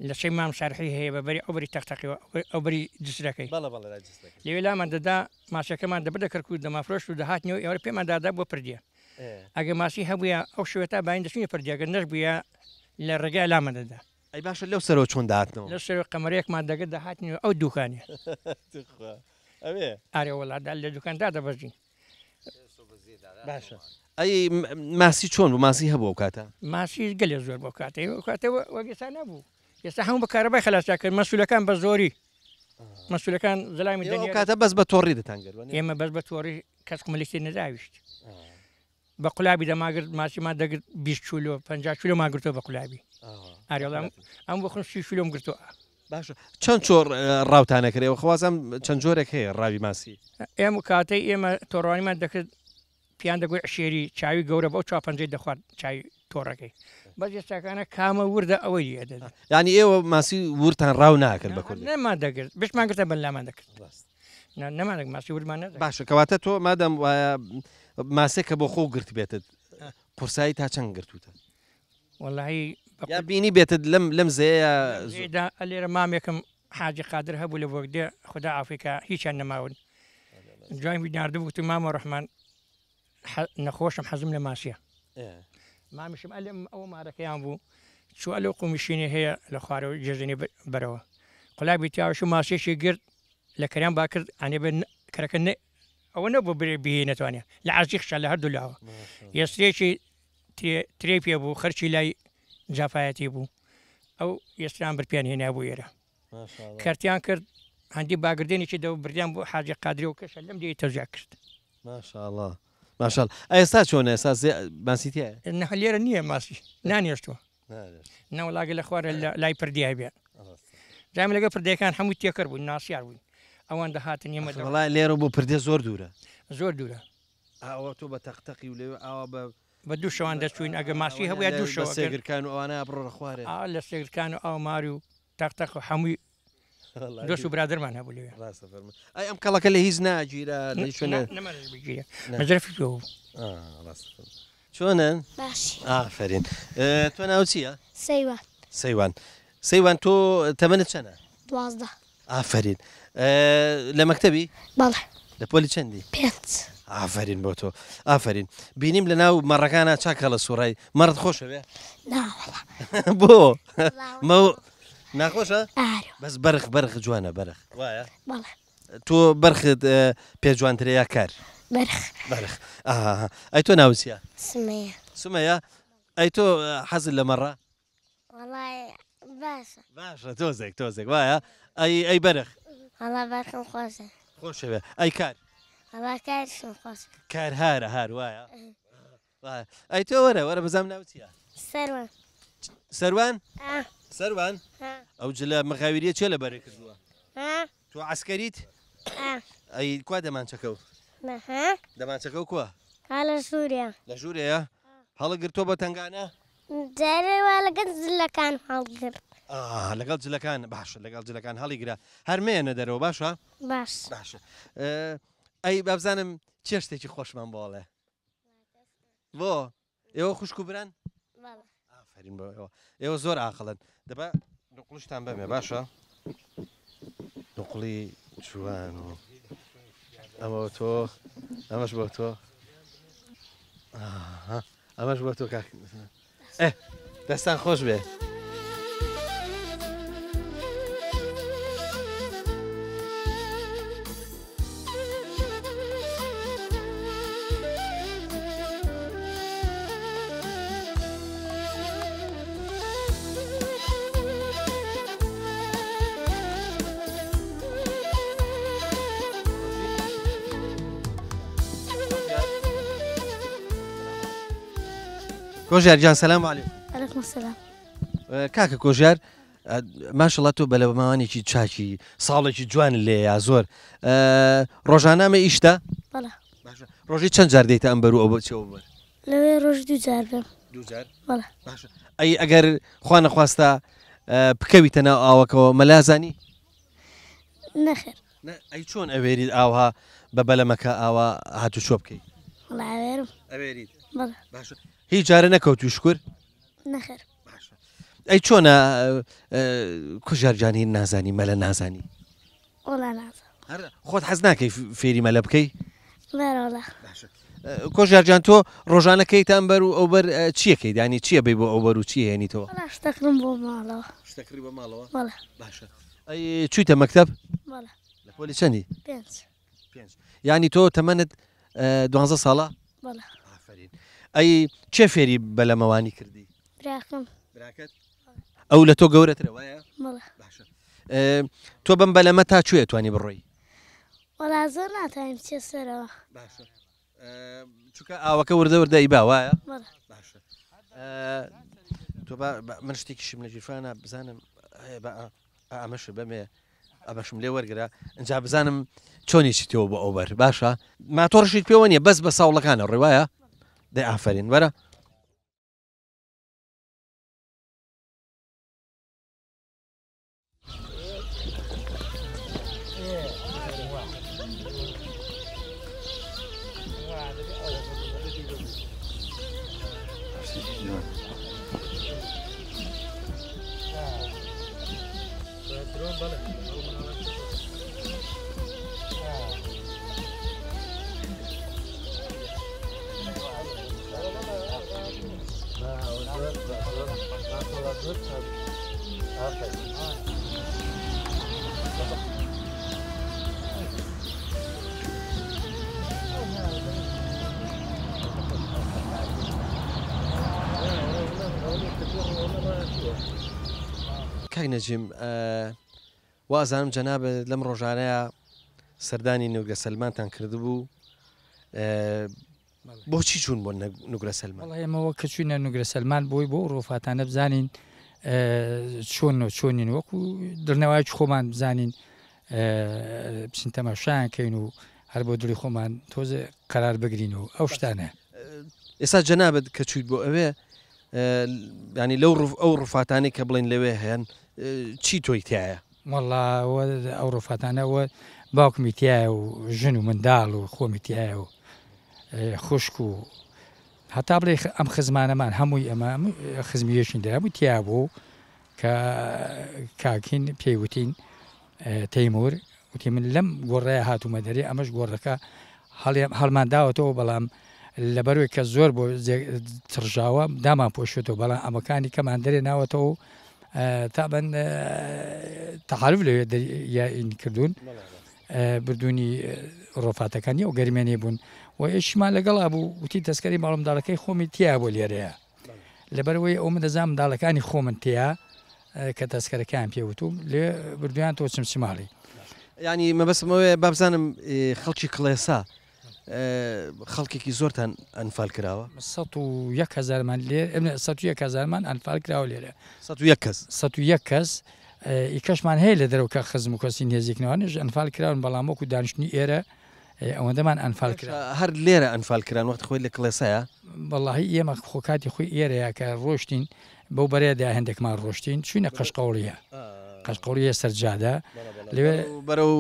لە شەی مام شارحی هەیە بەبەری ئەوبری تەختەقیەوە ئەوبری جسرەکەی لەوێ لامان دەدا ماسیەکەمان دەبدە کرد و دەمافرۆشت و دەهاتنەوە ئەوە پێمان دادا بۆ پردە ئەگە ماسی هەبووە ئەو شوێتە باین دەچینی پردیاگە نەش بووە لە ڕێگای لامە دەدا ئەی باشە لەو سەرۆ چۆن دااتنەوە لە شەر قەمەرێکمان دەگەت دەهاتنەوە ئەو دوکانە *laughs* ئارێ وڵاتدا لە دوکاندا دەبژین باشە ئەی ماسی چۆن بوو ماسی هەبوو کاتە ماسی گەلێ زۆر بۆ کاتەوە کاتەوە وەگەستا نەبوو ئێستا هەموو بە کارەبای خلاصا کرد مەسوولەکان بە زۆری مەسوولەکان زلامی کاتە بەس بە تۆڕی دەتانگر ئێمە بەس بە تۆڕی کەس کومەلیستی نەداویشت بە قولابی دەماگرت ماسیما دەگرت 20 چلو 50 چلو ماگرتۆ بە قولابی ئەم بخن سی شلۆم گرتووە باش چەند چۆر ڕاوتانەکرێەوە خوازم چەند جۆرێک هەیە ڕاوی ماسی ئێمە کاتەی ئێمە تۆڕانیمان دەکرد پیان دەگوی عشێری چاوی گەورە بۆ چا پنجەی دەخوات چاوی تۆڕەکەی بەجێستاکانە کامە وردە ئەوەی ئەدەن ینی ئێوە ماسی ورتان ڕاو ناکرد بەکرد نەما دەگرت بشمان گرتە بەلامان دەکرد نەمانێک ماسی ورمانە باشە کەواتە تۆ مادەم وایە ماسێکە بۆ خۆ گرت بێتت قورسایی تا چەند گرتوتە وەلهی يا بيني بيت لم لم زي إذا اللي رمامكم حاجة قادر هبوا لبوغدي خدا عافيك هيش أنا ماون جاي بناردو بوتو ماما رحمن نخوشم حزم لماسيا إيه. ما مش مقلم أو ما ركيان بو شو قالوا قومشيني هي لخوارو جزني بروا قلا بيتاو شو ماسي شي قرد لكريم باكر أنا بن كركن او نبو بهينة توانيا لعزيخ شالا هردو لاوا يسريشي تريبيا بو خرشي لاي جافایەتی بوو ئەو ئێستان برپیان هێنابوو ئێرە کەرتیان کرد هەندی باگردێنێکی دە بردیان بۆ حاجە قادری و کەش لەم دی تەژا کرد ماشاءله ماشال ئێستا چۆن ئێستا باسیتیە نەهلێرە نییە ماسی نانێشتوە ناوەڵاگە لە خوارە لای پردیای بێ جام لەگە پردەکان هەموو تێکرد بوون ناسیار بوون ئەوان دەهاتن نیمە لێرە بۆ پردێ زۆر دوورە زۆر دوورە ئەوە تۆ بە تەختەقی و لێ ئەوە بە شوين بە انا شەوان دەچوین اه لا هەبوو دوو شەوە سێگرکان ئەوانە بڕۆ خوارێ لە سێگرکان و ئەو ماری و تەختەخ هەمووی دۆست و برادرمان هەبوو لا. لا ئەم کەڵەکە لە هیچ ناگیرە لە شوێنە مەجرفی بوو چۆنن ئافرین تۆ ناو چییە؟ سەیوان سيوان سيوان تۆ تەمەنت چەنە؟ دوازدە ئافرین آه، لە آه، مەکتتەبی؟ لمكتبي لە لبولي چەندی؟ بيت ئافرین بۆ تۆ ئافرین بینیم لە ناو مەڕەکانە چاکە لە سوڕای مەرد خۆشەوێ *laughs* بۆ ناخۆشە بەس بەرخ بەرخ جوانە بەرخ وایە تۆ بەرخت اه، پێ جوانترەیە کار بەرخ ئەی تۆ ناوسە سمەیە ئەی تۆ اه، حەزل لە مەڕە باشە تۆزێک تۆزێک وایە ئەی ئەی بەرخ خۆشەوێ ئەی کار کار هارە هار وایە ئەی تۆ وەرە وەرە بزانام ناوچە سەروان سەروان ئەو جلە مەغاویریە چێ لە بەرە کردووە تۆ عسکەریت ئەی کوا دەمانچەکەوت دەمانچەکەوت کووە لە ژوورە لە ژوورەیە هەڵەگرتۆ بە تنگانە جارێوا لەگەن زلەکان هەڵگرت لەگەڵ جلەکان باشە لەگەڵ جلەکان هەڵیگرە هەرمێنە دەرەوە باشە باش باشە. ای ببزنم چی هستی چی خوش من باله وا ایو خوش برن بله آفرین با ایو زور عقلن دبا نقلش تنبه می باشا نقلی جوان اما تو اماش با تو اماش با تو که اه دستن خوش به کۆژارجان سەسلام علی کاکە کۆژار ماشڵات تۆ بەلەمانێکی چاکی ساڵێکی جوان لێ زۆر ڕۆژانامە ئیشتا ڕۆژی چەند جار دەیتە ئەم بەر و ئەو بۆ چەوە بەر لەوێ ڕۆژ دوجار ئەی ئەگەر خوا نەخواستە پکەویتە ناو ئاوەکەەوە مەلازانی نەخێر ئەی چۆن ئەوێریت ئاوها بە بەلەمەکە ئاوا هاتو چۆ بکەیت هیچ جارە نەکەوتوی شکر نەخر ئەی چۆنە کوژارجانانی نازانی مەلە نازانی خۆت حەز ناکەی فێری مەلە بکەی کۆژارجان تۆ ڕۆژانەکەی تان بەر و ئەوبەر چیەکەی دانی چییە بی بۆ ئەوبەر و چی هێنیتەوە چویتە مەکتب لە پۆلی چەندی ینی تۆ تەمەنت دوانزە ساڵە ئەی چه فێری بەلەمەوانی کردی ئەو لە تۆ گەورەتر وایە تۆ بم بەلەمە تا کوێ توانی بڕۆی وەڵا زۆر ناتایم چێ سەرەوە چکە ئاوەکە وردەوردە ئی باوایە تۆ من شتێکیشم لە جیفانە بزانم ئەمەش بەمێ ئەمەشم لێ وەرگرا ئەجا بزانم چۆنیشی تۆ بۆ ئەوبەر باشە ما تۆڕشیت پێوە نیە بەس بە ساوڵەکانە ڕێوایە de aferin. Voilà. وازانم جەنابێت لەم ڕۆژانەیە سەردانی نوگرە سلمانتان کردبوو بۆچی چوون بۆ نوگرە سلمان ئەمەوە کە چوینە نوگرە سلمان بۆی بۆ ڕۆفاتانە بزانین چۆن چۆنین وەکو دڵنەوەی خۆمان بزانین بچین تەماشایان کەین و هەر بۆ دڵی خۆمان تۆزە قرار بگرین و ئەو شتانە ئێستا جەنابەت کە چویت بۆ ئەوێ ینی لەو ئەو ڕفاتانی کە بڵین لەوێ هەیەن چی تۆی تایە مەڵاوە ئەوروفاتانەوە باوکمیتیایە و ژن و منداڵ و خۆمیتیایە و خوشک و هەتا بڵێ ئەم خزمانەمان هەمووی ئەمە خزمیەشین دابوو تیابوو کە کاکین پێیوتین تەیمور وتی من لەم گۆڕەیە هاتوومە دەری ئەمەش گۆڕەکە هەڵمانداوەتەوە بەڵام لەبەروی کە زۆر بۆ ترژاوە دامان پۆشێتەوە بەڵام ئەمەکانی کەمان دەرێ ناوەتەوە تابەن تەحارف لەوێ یاین کردوون بردوونی ڕۆفاتەکانی و گەرمێنێ بوون و ئێشمان لەگەڵا بوو وتی تەسکەری ماڵمداڵەکەی خۆمی تیا بۆ لێرەیە لەبەرەوەی ئەو منەزام منداڵەکانی خۆمن تیا کە تەسکەرەکان پێوتوم لێ بردویان تۆ چم سماڵی ینی مەبەسمەوەی بابزانم خەڵکی کڵێسا خەڵکێکی زۆرتان ئەنفال کراوە هزارمان لێ هزارمان ئەنفال کراوە لێرە کەس کەس ئیکەشمان هەیە لە دەرەوە کە خزم و کەسی نێزیکنەوەش ئەنفال کراون بەڵامۆک و دانیشتنی ئێرە ئەوەندەمان ئەنفال کرا هەر لێرە ئەنفال کران وقت خۆی لە کلێسەیە بەڵی ئێمە خۆکاتی خۆی ئێرەیە کە ڕۆشتین بەو بەرەیەدا هەندێکمان ڕۆشتین چوینە قەشقەوڵیە قەشقەوریە سەررجادا لەوێ بەرە و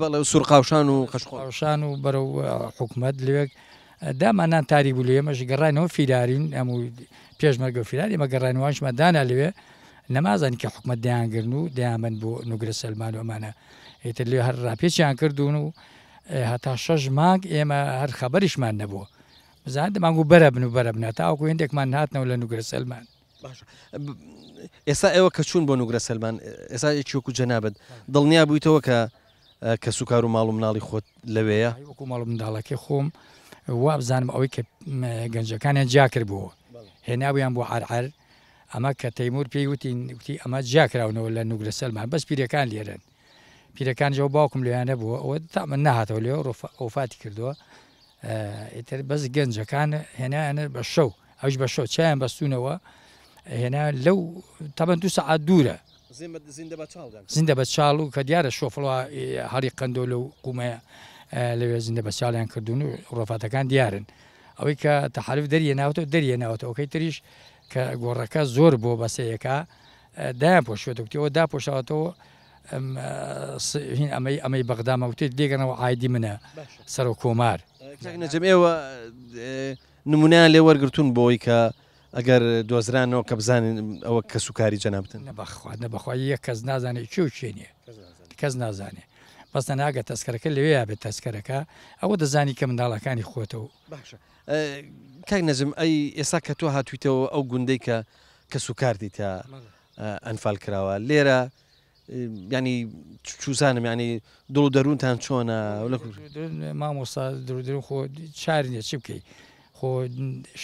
بەڵێ سوورقاوشان و قشقاوشان و بەرە و حکومت لەوێک دامانان تاری بوو لێ مەش گەڕانەوە فیلارین ئەموو پێشمەرگە فیلاری مە گەڕانوانشمە دانا لەوێ نەمازانی کە حکومت دەیانگرن و دەیانمن بۆ نوگرە سلمان ومانە هێتر لێ هەر ڕاپێکیان کردوون و هەتا شەش مانگ ئێمە هەر خەبەریشمان نەبووە بزان دەمانگو بەرە بن و بەرە بنە تاکو هندێکمان هاتنەوە لە نوگرە سلمان باشە ئێستا ئێوە کە چوون بۆ نوگرە سەلمان ئێستا یەکیوەکو جەنابەت دڵنیا بوویتەوە کە کە سوکار و ماڵ و مناڵی خۆت لەوەیە وەکو ماڵ منداڵەکەی خۆم وا بزانم ئەوەی کە گەنجەکانیان جا کردبووە هێناویان بۆ عرعر ئەمە کە تەیمور پێی وتی وتی ئەمە جیاکراونەوە لە نوگرە سەلمان بەس پیرەکان لێرن پیرەکان جە باوکم لێیانە بووە ئەوە تا من نهاتەوە لێ ئۆفاتی کردووە ئیتر بەس گەنجەکان هێنایانە بە شەو ئەوش بە شۆ چایان بەستونەوە هێنا لەو تابەن دو سەعات دوورە زیندە بە چاڵ و کە دیارە شۆفڵەوە هەری قندۆ لەو قومەیە لەوێ زیندە بە چاڵیان کردوون و ڕۆفاتەکان دیارن ئەوەی کە تەحالف دەریە ناوتەوە دەریە ناوتەوەکەی تریش کە گۆڕەکە زۆر بۆ بەسەیەەکە دایان پۆشێتکتیەوە داپۆشەوەتەوە هین ئەمەی ئەمەی بەغدامەوتێت دێگەنەوە ئایدی منە سەر و کۆمار نەجم ئێوە نمونیان لێ وەرگتون بۆی کە ئەگەر دۆزرانەوە کە بزانین ئەوە کە سوکاری جەنابن نەبخواردە بەخوای یە کەس نازانێت چی و چێنە کەس نازانێت بەستە ناگە تەسکەرەکە لەوێ بێت تەسکەرەکە ئەوە دەزانی کە منداڵەکانی خۆتەوە کاک نەزم ئەی ئێستا کە تۆ هاتوویتەوە ئەو گوندەی کە کە سوکاردی تا ئەنفال کراوە لێرە ینی چوزانم ینی دڵ دەروونتان چۆنە مامۆستا درودرو خۆ چارینە چی بکەیت خۆ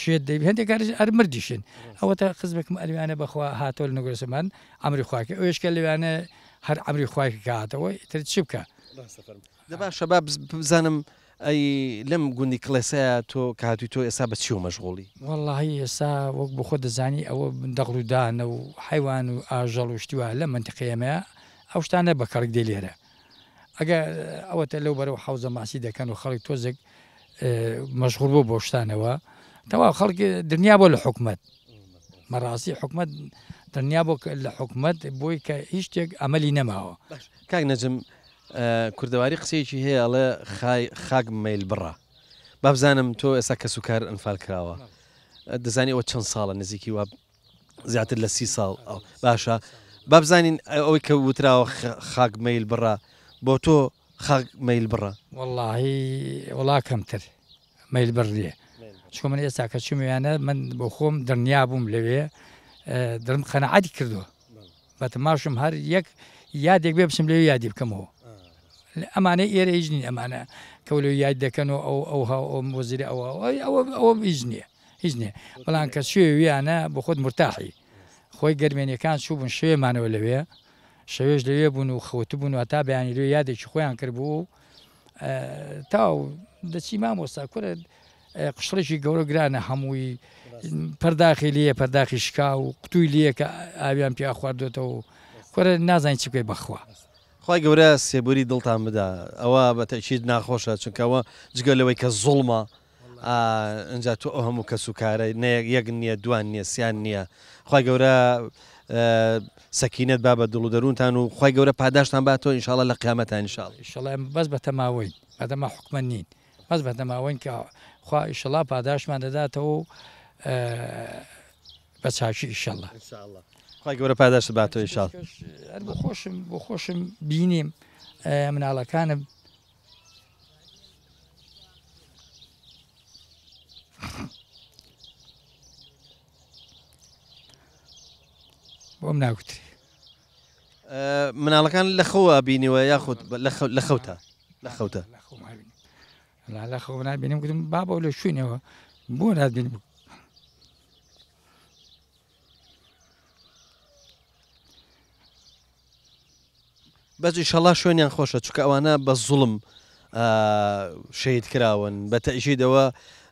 شێت دەبی هەندێک کارش ئەرمردیشن ئەوە تا خزمێکم ئەلوانە بەخوا هاتۆ لە نگرسمان ئەمری خواکە ئەوشکە لەوانە هەر ئەمری خوای کاتەوە تر چی بکە دەبا شەباب بزانم ئەی لەم گوندی کلسەیە تۆ کاتی تۆ ئێستا بە چی و مەشغۆڵی واللهی ئێستا وەک بخۆ دەزانی ئەوە دەغڕودانە و حیوان و ئاژەڵ وشتیوە لە منتقیەمە ئەو شتانە بە کەڕک دێ لێرە ئەگە ئەوەتە لەو بەرەو حوزە ماسی دەکەن و خەڵک تۆزێک مەشغول بۆ بۆشتانەوە تەوا خەڵکی دنیا بۆ لە حکومت مەڕاستی حکومت دنیا بۆ لە حکومت بۆی کە هیچ شتێک ئەمەلی نەماوە کاک نەجم کوردەواری قسەیەکی هەیە ئەڵێ خاک میل بڕە بابزانم تۆ ئێستا کە سوکار ئەنفال کراوە دەزانی ئەوە چەند ساڵە نزیکی وە زیاتر لە سی ساڵ باشە بابزانین ئەوەی کە وتراوە خاک میل بڕە بۆ تۆ خاک میل بڕە واللهی وڵا کەمتر میل بڕێ چون من ئێستا کەچی میوانە من بۆ خۆم دنیا بووم لەوێ درم خەنەعاتی کردووە بەتەماشم هەر یەک یادێک بێ بچم لێ یادی بکەمەوە ئەمانە ئێرە هیچنی ئەمانە کەول یاد دەکەن و ئەو ئەو ها ئەو مۆزیری ئەوە ئەوە ئەوە هیچ نییە هیچ نییە بەڵام کە شوێ ویانە بۆ خۆت مرتاحی خۆی گەرمێنیەکان چوو بوون شوێمانەوە لەوێ شەوێش لەوێ بوون و خەوت بوون و تا بەیانی لێ یادێکی خۆیان کردبوو تا دەچی مامۆستا کورە قشڕێکی گەورە گرانە هەمووی پەرداخی لە پەرداخی شکا و قوتوی لە کە ئاویان پیا خواردێتەوە کورە نازانین چی پێی بەخوا. خی گەورە سێبوری دڵتان بدا ئەوە بە تەچید ناخۆشە چونکەوە جگە لەوەی کە زوڵمە ئەجا تۆ ئەو هەموو کەسوکارە یەک نییە دوان نییە سیان نییە خی گەورە سەکینەت با بە دڵ و دەروونتان و خی گەورە پاداشتان با تۆ انشاءڵ لە قیامەتان انشاءڵ شڵێ بەس بە تەماوەین بەدەمە حکومە نین بەس بە تەماوەین کەخوا ئیشڵا پاداشمان دەداتەوە بە چاکی ئیشەڵە خی گەورە پاداشت با تۆ ئیشاڵ خۆشم بۆ خۆشم بینیم مناڵەکانم بۆم ناوتری مناڵەکان لە خەوە بینیوە یاخود لە خەوتە لە خەوتە لە خەوە نبینم گوتم بابە لە شوێنەوە بۆ نبین بەجی شەڵا شوێنیان خۆشە چکە ئەوانە بە زوڵم شید کراون بە تەژیدەوە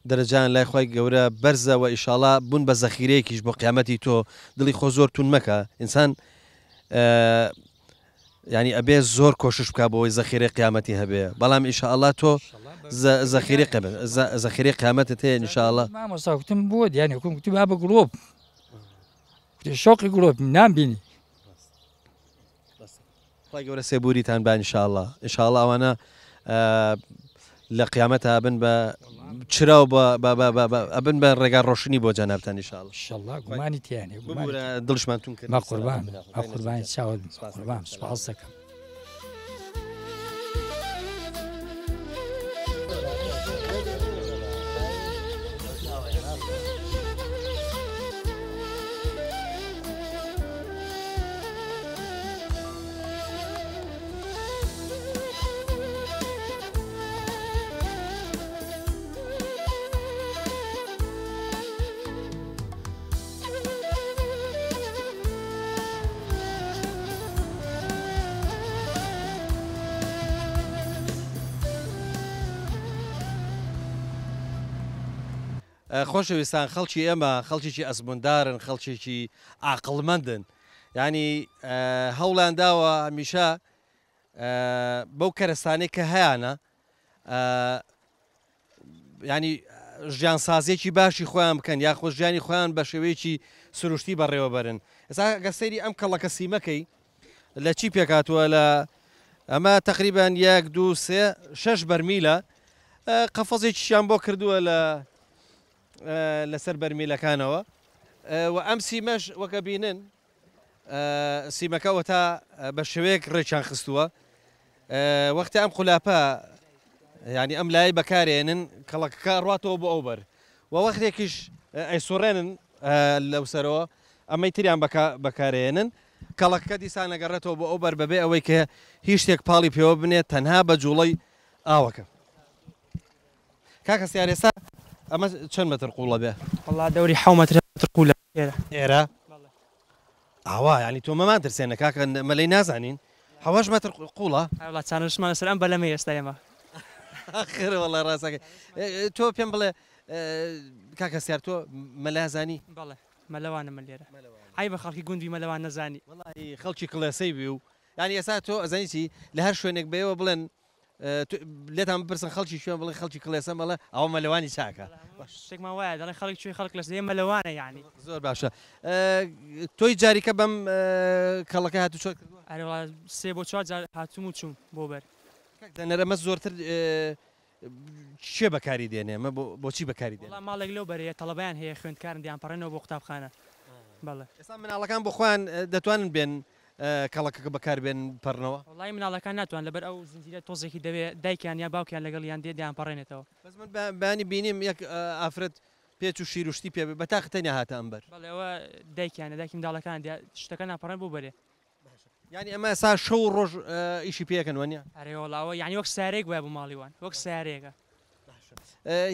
دەرەجان لای خی گەورە بەرزەوە ئیشاڵا بوون بە زەخیرەیەکیش بۆ قیامەتی تۆ دڵی خۆ زۆر تون مەکە ئینسان ینی ئەبێ زۆر کۆشش بک بۆەوەی زەخیرە قیامەتی هەبێ بەڵام ئیشاءله تۆ زەخیری زەخیری قیامەتت هەیە نیشاءله مامۆساکتتم بۆ دیانی کوم کوتی با بە گلۆب شۆقی گلۆب نامبینی گەورە سێبوریتان با نیشاءله ئیشاءله ئەوانە لە قیامەت هابن بە چرا و ئەبن بە ڕێگا ڕۆشنی بۆ جانابتان نیشاڵ گومانی تیانێ دڵشمانتون کرد قوربان قوربانی چاوە قوربان سپاس دەکەم خۆشەویستان خەڵکی ئێمە خەڵکیی ئەسمندارن خەڵکیێکی ئاقلمەندن ینی هەوڵان داوە هەمیشە بەو کەرستانی کە هەیەە ینی ژیان سازێکی باشی خۆیان بکەن یا خۆشگیانی خۆیان بە شێوەیەکی سروشتی بەڕێوەبرن ئێستا گە سەیری ئەم کەڵەکە سیمەکەی لە چی پێکاتوە لە ئەمە تقریبان یەک دو سێ شش بەرمیلە قەفەزێکیان بۆ کردووە لە لەسەر بەرمیلەکانەوە و ئەم سیمەش وەکە بینن سیمەکەەوە تا بە شوەیەک ڕێکیان خستووە وەختی ئەم خولاپە ینی ئەم لای بەکارێنن کەڵەکەکە ڕاتەوە بۆ ئەوبەر و وەختێکیش ئەیسوڕێنن لەوسەرەوە ئەمەی تریان بەکارێنن کەڵەکە دیسان ئەگەڕێتەوە بۆ ئەوبەر بەبێ ئەوەی کە هیچ شتێک پاڵی پێوە بنێت تەنها بە جوڵی ئاوەکە. کاکەس یارێسا اما شنو مترقوله به؟ والله دوري حومة مترقوله ايرا ايرا؟ والله اوا يعني تو ما درسي انك هكا ملي نازعنين حواش مترقوله؟ اي والله كان شمال نسال بلا ما يستلم *laughs* اخر والله راسك إيه، إيه، تو بيان بلا إيه، كاكا سيار تو ملا زاني؟ والله ملوانا مليرة ملوانا عيب خالك يقول في ملوانا زاني والله خالتي كلاسي بيو يعني يا ساتو زانيتي لهر شوي بيو بلن لێتان بپرسن خەڵکی شوێن بڵێ خەڵکی کلێسە بڵێ ئەوە مەلەوانی چاکە شتێکمان وایە دەڵێن خەڵک شوێ خەڵک لە سێ مەلەوانە یعنی زۆر باشە تۆی جاریکە بەم کەڵەکە هاتو چۆ سێ بۆ چوار هاتوم و چوم بۆ بەر دەنەرەمە زۆرتر چێ بەکاری دێنێمە بۆچی بەکاری دێن ماڵێک لەو بەرەیە تەڵبیان هەیە خوێندکارن دیان پەڕێنەوە بۆ قوتابخانە بەڵێ ئێستا مناڵەکان بخواان دەتوانن بێن کەڵەکەکە بەکاربێن پڕنەوە وڵی مناڵەکان ناتوان لەبەر ئەو زنجیرە تۆزێکی دەوێت دایکیان یا باوکیان لەگەڵیان دێ دیان پەڕێنێتەوە بانی بینیم یەک ئافرەت پێچ و شیروشتی پێ بە تاختەنی هاتە ئەمبەر بەڵەوە دایکیانە دایکی منداڵەکان شتەکە ناپەڕێن بوو بەرێ ینی ئەمە سا شەو ڕۆژ ئیشی پێکەن وانە ئەرێوەڵاوە یانی وەک سارێک وای بۆ ماڵیوان وەک سارێکە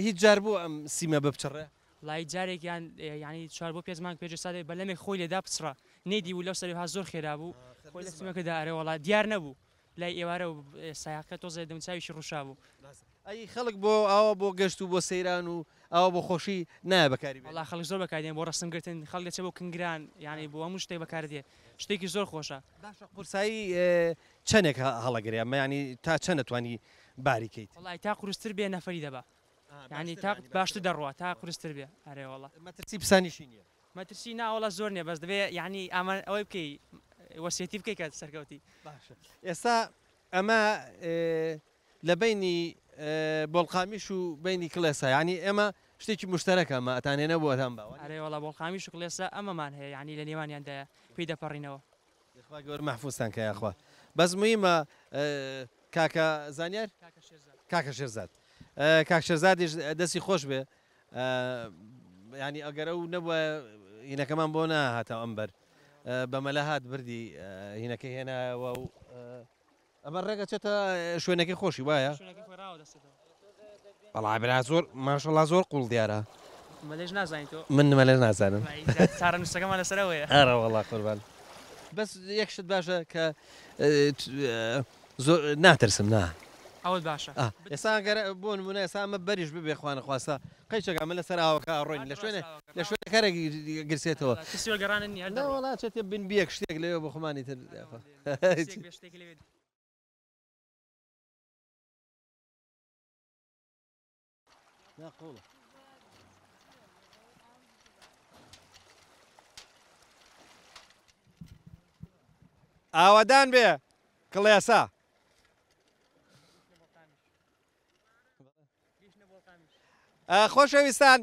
هیچ جار بوو ئەم سیمە بپچڕێ لای جارێکیان ینی چوار بۆ پێزمان پێ ساێ بەلەمێک خۆی لێدا پچڕە نەیدی و لەو سەرها زۆر خێرا بوو خۆی لە سمەکەدارە وڵات دیار نەبوو لای ئێوارە و سایحەکە تۆ زێ دەمچاویشی ڕوشا بوو ئەی خەڵک بۆ ئەوە بۆ گەشت و بۆ سەیران و ئەوە بۆ خۆشی نایە بەکاری بڵا خەڵک زۆر بەکارێن بۆ ڕسمگرتن خەڵک لەچە بۆ کنگران یعنی بۆ هەموو شتێک بەکاردێ شتێکی زۆر خۆشە قورسایی چەندێک هەڵەگرێ مەینی تا چەند دەتوانی باریکەیت وڵی تا قورستر بێ نەفری دەبە ینی تا باشتر دەڕوە تا قورستر بێ ئەرێوەڵە مەترسی پسانیشی نیە مەترسی ناوەڵە زۆر نیە بەس دەبێت یعنی ئامان ئەوەی بکەی وەسیێتی بکەی کە سەرکەوتی ئێستا ئەمە لە بینی بۆڵقامیش و بینی کلێسا ینی ئێمە شتێکی مشتەرەکەمە ئەتانێنە بۆتان باوەڕێوەڵە بۆڵقامی و کلێسا ئەمەمان هەیە ینی لە نێوانیاندا پێی دەپەڕینەوە گەۆر مەحفوستان کە یاخوا بەس مویمە کاکە زانیار کاکە شێرزاد کاک شێرزادیش دەستی خۆش بێ ینی ئەگەرە و نەبە هینەکەمان بۆ ناهاتەوە ئەمبەر بەمەلە هات بردی هینەکە هێنایەوە و ئەمە ڕێگە چێتە شوێنەکەی خۆشی وایە بەڵا برا زۆر ماشەڵا زۆر قوڵ دیارە من مەلێژ نازانم چارەنووسەکەمان لەسەرەوەیە ئەرەوەڵا قوربان بەس یەکشت باشە کە زۆر ناترسم نا ئەوت باشە ئێستا گەرە بۆ نمونە ئێستا ئەمە بەریش ببێ خوانە خواستە قەی چەکە من لەسەر ئاوەکە ڕۆین لە شوێنێ لە شوێن ناکارێک گرسێتەوە وڵاتێت بن بیەک شتێک لەوێ بە خمانی تر ناقۆڵە *laughs* ئاوادان بێ کڵێسا خۆشەویستان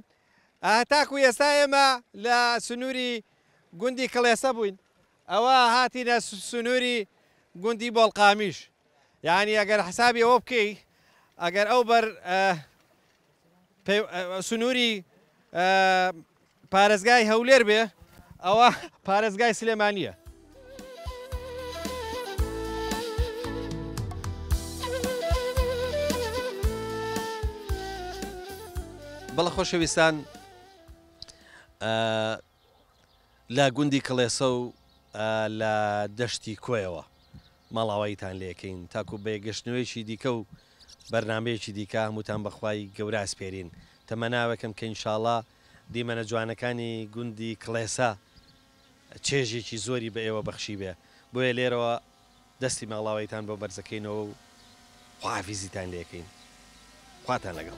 هەتاکو ئێستا ئێمە لە سنووری گوندی کڵێسە بووین ئەوە هاتیە سنووری گوندی بۆڵقامیش یعنی ئەگەر حسابی ئەوە بکەی ئەگەر ئەو بەر سنووری پارێزگای هەولێر بێ ئەوە پارێزگای سلێمانیە بەڵە خۆشەویستان لە گوندی کڵێسە و لە دەشتی کۆیەوە ماڵاواییتان لەکەین تاکو بێگەشتنەوەیشی دیکە و بەرنمەیەکی دیکە هەمووتان بەخوای گەوراس پێرین تەمەناوەکەم کە ئینشاالله دیمەنە جوانەکانی گوندی کڵێسا چێژێکی زۆری بە ئێوە بەخشی بێ بۆیە لێرەوە دەستی ماڵاواییتان بۆ بەرزەکەینەوە و خوافیزیتان لەکەین خواتان لەگەڵ.